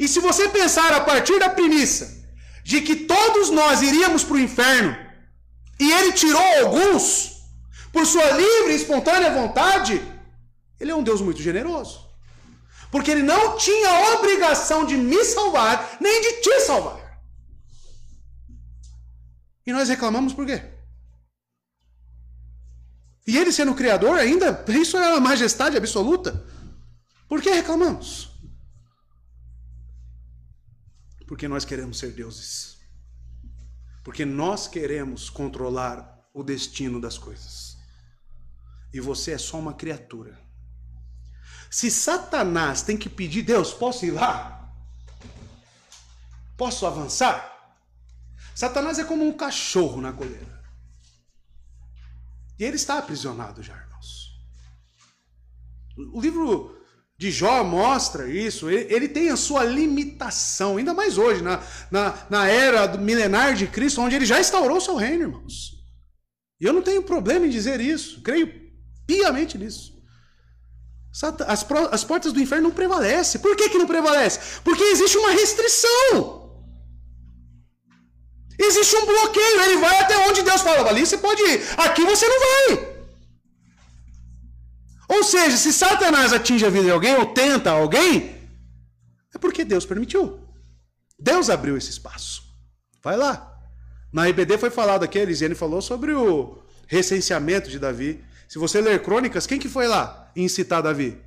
E se você pensar a partir da premissa de que todos nós iríamos para o inferno e ele tirou alguns por sua livre e espontânea vontade, ele é um Deus muito generoso. Porque ele não tinha obrigação de me salvar, nem de te salvar. E nós reclamamos por quê? E ele sendo o Criador ainda, isso é uma majestade absoluta. Por que reclamamos? Porque nós queremos ser deuses. Porque nós queremos controlar o destino das coisas. E você é só uma criatura se Satanás tem que pedir, Deus, posso ir lá? Posso avançar? Satanás é como um cachorro na coleira. E ele está aprisionado já, irmãos. O livro de Jó mostra isso. Ele tem a sua limitação, ainda mais hoje, na, na, na era do milenar de Cristo, onde ele já instaurou seu reino, irmãos. E eu não tenho problema em dizer isso. Creio piamente nisso. As, as portas do inferno não prevalecem. Por que, que não prevalece? Porque existe uma restrição. Existe um bloqueio. Ele vai até onde Deus fala. Ali você pode ir. Aqui você não vai. Ou seja, se Satanás atinge a vida de alguém ou tenta alguém, é porque Deus permitiu. Deus abriu esse espaço. Vai lá. Na IBD foi falado aqui, a Elisiane falou sobre o recenseamento de Davi. Se você ler crônicas, quem que foi lá? incitar Davi?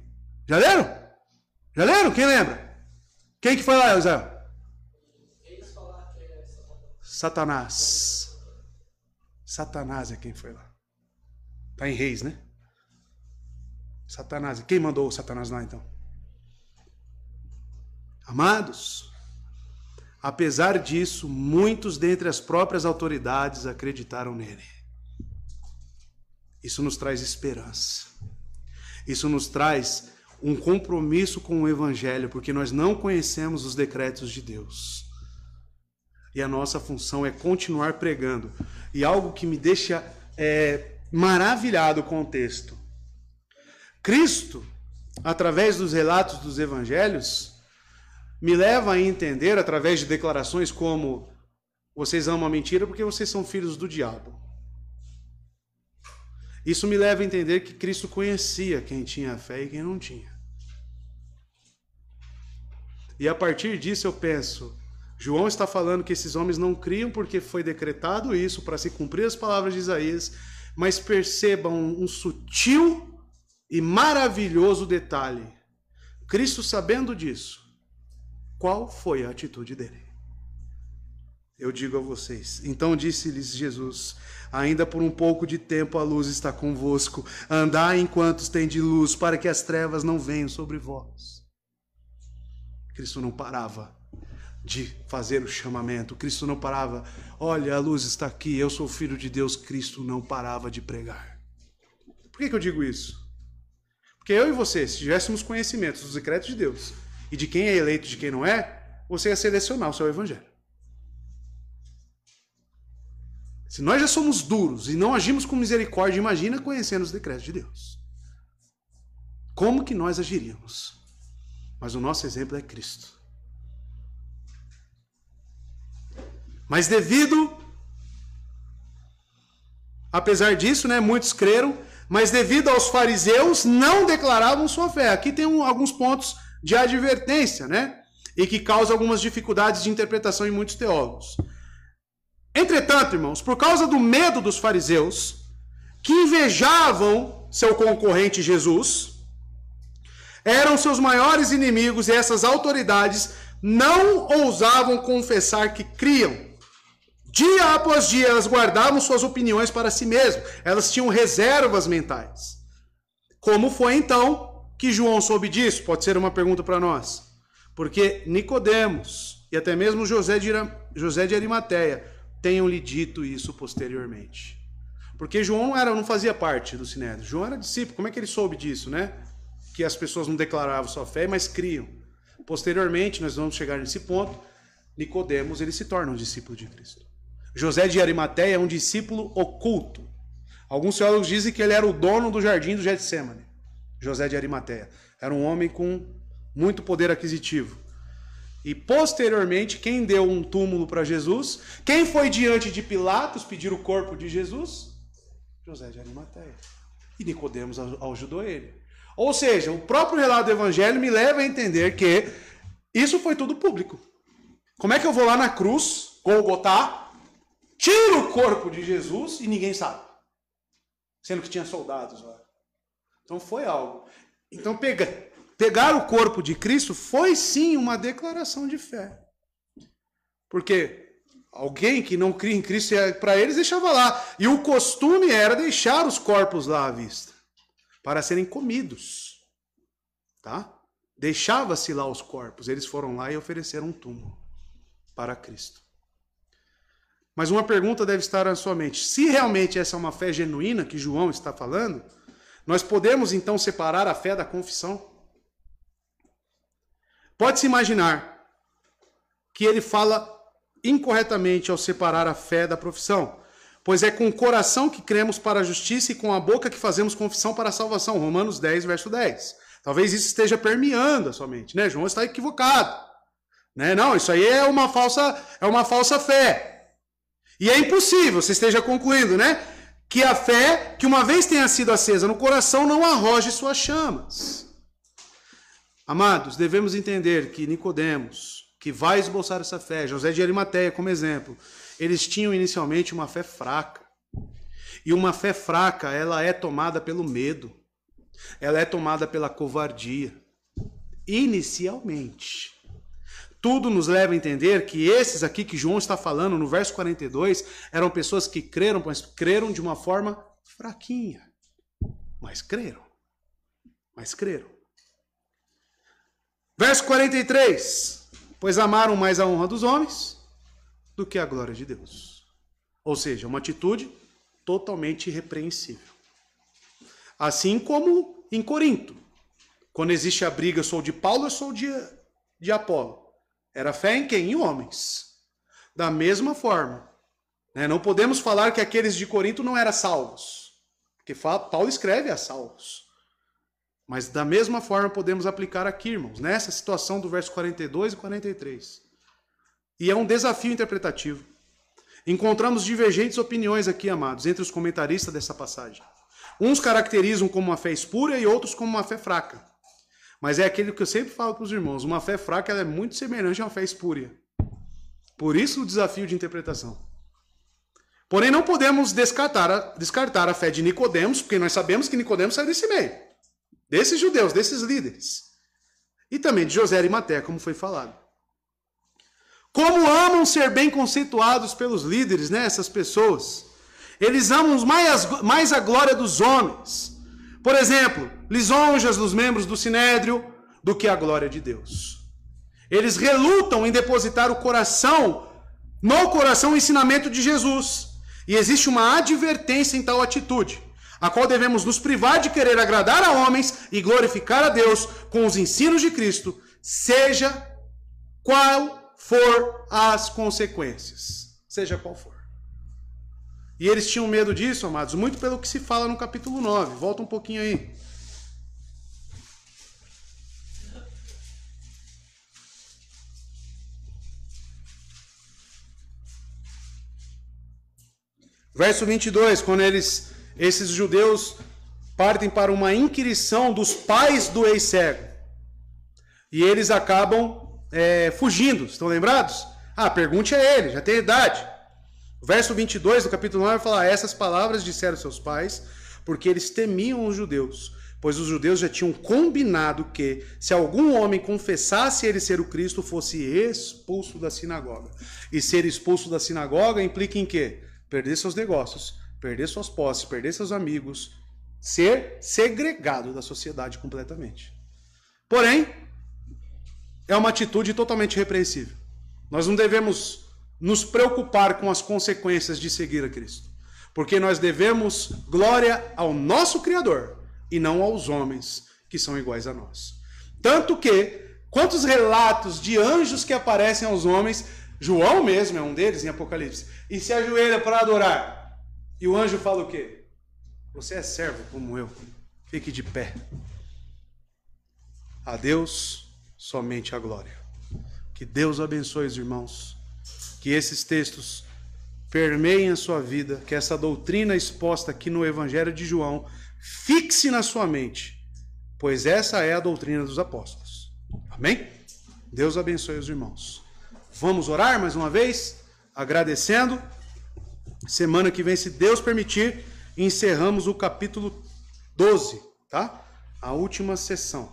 Já leram? Já leram? Quem lembra? Quem que foi lá, José? Satanás. Satanás é quem foi lá. Está em Reis, né? Satanás. Quem mandou o Satanás lá então? Amados, apesar disso, muitos dentre as próprias autoridades acreditaram nele. Isso nos traz esperança. Isso nos traz um compromisso com o Evangelho, porque nós não conhecemos os decretos de Deus. E a nossa função é continuar pregando. E algo que me deixa é, maravilhado com o texto. Cristo, através dos relatos dos evangelhos, me leva a entender, através de declarações como: vocês amam a mentira porque vocês são filhos do diabo. Isso me leva a entender que Cristo conhecia quem tinha fé e quem não tinha. E a partir disso eu penso, João está falando que esses homens não criam porque foi decretado isso para se cumprir as palavras de Isaías, mas percebam um, um sutil e maravilhoso detalhe. Cristo sabendo disso, qual foi a atitude dele? Eu digo a vocês. Então disse-lhes Jesus: Ainda por um pouco de tempo a luz está convosco. Andai enquanto tem de luz, para que as trevas não venham sobre vós. Cristo não parava de fazer o chamamento. Cristo não parava. Olha, a luz está aqui. Eu sou filho de Deus. Cristo não parava de pregar. Por que, que eu digo isso? Porque eu e você, se tivéssemos conhecimento dos decretos de Deus e de quem é eleito e de quem não é, você ia selecionar o seu evangelho. Se nós já somos duros e não agimos com misericórdia, imagina conhecendo os decretos de Deus. Como que nós agiríamos? Mas o nosso exemplo é Cristo. Mas devido Apesar disso, né, muitos creram, mas devido aos fariseus não declaravam sua fé. Aqui tem um, alguns pontos de advertência, né? E que causa algumas dificuldades de interpretação em muitos teólogos. Entretanto, irmãos, por causa do medo dos fariseus, que invejavam seu concorrente Jesus, eram seus maiores inimigos e essas autoridades não ousavam confessar que criam. Dia após dia, elas guardavam suas opiniões para si mesmas. Elas tinham reservas mentais. Como foi então que João soube disso? Pode ser uma pergunta para nós. Porque Nicodemos e até mesmo José de, José de Arimateia tenham-lhe dito isso posteriormente. Porque João não, era, não fazia parte do Sinédrio. João era discípulo. Como é que ele soube disso, né? Que as pessoas não declaravam sua fé, mas criam. Posteriormente, nós vamos chegar nesse ponto. Nicodemos, ele se torna um discípulo de Cristo. José de Arimateia é um discípulo oculto. Alguns teólogos dizem que ele era o dono do jardim do Getsemane. José de Arimateia. Era um homem com muito poder aquisitivo. E posteriormente, quem deu um túmulo para Jesus? Quem foi diante de Pilatos pedir o corpo de Jesus? José de Arimateia. E Nicodemos ajudou ele. Ou seja, o próprio relato do evangelho me leva a entender que isso foi tudo público. Como é que eu vou lá na cruz, Golgotá, tiro o corpo de Jesus e ninguém sabe? Sendo que tinha soldados lá. Então foi algo. Então pega, pegar o corpo de Cristo foi sim uma declaração de fé. Porque alguém que não cria em Cristo, é, para eles, deixava lá. E o costume era deixar os corpos lá à vista para serem comidos. Tá? Deixava-se lá os corpos. Eles foram lá e ofereceram um túmulo para Cristo. Mas uma pergunta deve estar na sua mente: se realmente essa é uma fé genuína que João está falando, nós podemos então separar a fé da confissão? Pode-se imaginar que ele fala incorretamente ao separar a fé da profissão, pois é com o coração que cremos para a justiça e com a boca que fazemos confissão para a salvação. Romanos 10, verso 10. Talvez isso esteja permeando a sua mente, né? João está equivocado. Né? Não, isso aí é uma falsa, é uma falsa fé. E é impossível, você esteja concluindo, né? Que a fé, que uma vez tenha sido acesa no coração, não arroje suas chamas. Amados, devemos entender que Nicodemos, que vai esboçar essa fé, José de Arimateia como exemplo, eles tinham inicialmente uma fé fraca. E uma fé fraca, ela é tomada pelo medo. Ela é tomada pela covardia. Inicialmente. Tudo nos leva a entender que esses aqui que João está falando no verso 42 eram pessoas que creram, mas creram de uma forma fraquinha. Mas creram. Mas creram. Verso 43: Pois amaram mais a honra dos homens do que a glória de Deus. Ou seja, uma atitude totalmente irrepreensível. Assim como em Corinto, quando existe a briga, sou de Paulo, eu sou de, de Apolo. Era fé em quem? Em homens. Da mesma forma. Né? Não podemos falar que aqueles de Corinto não eram salvos. Porque Paulo escreve a salvos. Mas da mesma forma podemos aplicar aqui, irmãos, nessa situação do verso 42 e 43. E é um desafio interpretativo. Encontramos divergentes opiniões aqui, amados, entre os comentaristas dessa passagem. Uns caracterizam como uma fé espúria e outros como uma fé fraca. Mas é aquele que eu sempre falo para os irmãos: uma fé fraca é muito semelhante a uma fé espúria. Por isso o desafio de interpretação. Porém, não podemos descartar a, descartar a fé de Nicodemos, porque nós sabemos que Nicodemos saiu desse meio. Desses judeus, desses líderes. E também de José Arimateia, como foi falado. Como amam ser bem conceituados pelos líderes, né? Essas pessoas. Eles amam mais, mais a glória dos homens. Por exemplo, lisonjas dos membros do sinédrio do que a glória de Deus. Eles relutam em depositar o coração, no coração, o ensinamento de Jesus. E existe uma advertência em tal atitude a qual devemos nos privar de querer agradar a homens e glorificar a Deus com os ensinos de Cristo, seja qual for as consequências. Seja qual for. E eles tinham medo disso, amados, muito pelo que se fala no capítulo 9. Volta um pouquinho aí. Verso 22, quando eles esses judeus partem para uma inquirição dos pais do ex-cego. E eles acabam é, fugindo, estão lembrados? Ah, pergunte a é ele, já tem idade. O verso 22 do capítulo 9 vai falar: Essas palavras disseram seus pais, porque eles temiam os judeus, pois os judeus já tinham combinado que, se algum homem confessasse ele ser o Cristo, fosse expulso da sinagoga. E ser expulso da sinagoga implica em quê? Perder seus negócios, perder suas posses, perder seus amigos, ser segregado da sociedade completamente. Porém, é uma atitude totalmente repreensível. Nós não devemos nos preocupar com as consequências de seguir a Cristo, porque nós devemos glória ao nosso Criador e não aos homens que são iguais a nós. Tanto que, quantos relatos de anjos que aparecem aos homens, João mesmo é um deles em Apocalipse, e se ajoelha para adorar. E o anjo fala o quê? Você é servo como eu, fique de pé. A Deus somente a glória. Que Deus abençoe os irmãos, que esses textos permeiem a sua vida, que essa doutrina exposta aqui no Evangelho de João fixe na sua mente, pois essa é a doutrina dos apóstolos. Amém? Deus abençoe os irmãos. Vamos orar mais uma vez, agradecendo. Semana que vem, se Deus permitir, encerramos o capítulo 12, tá? A última sessão.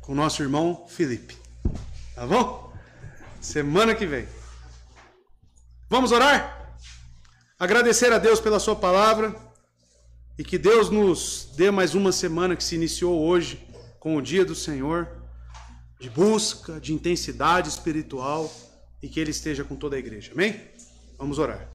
Com o nosso irmão Felipe. Tá bom? Semana que vem. Vamos orar? Agradecer a Deus pela sua palavra e que Deus nos dê mais uma semana que se iniciou hoje com o dia do Senhor, de busca, de intensidade espiritual e que ele esteja com toda a igreja. Amém? Vamos orar.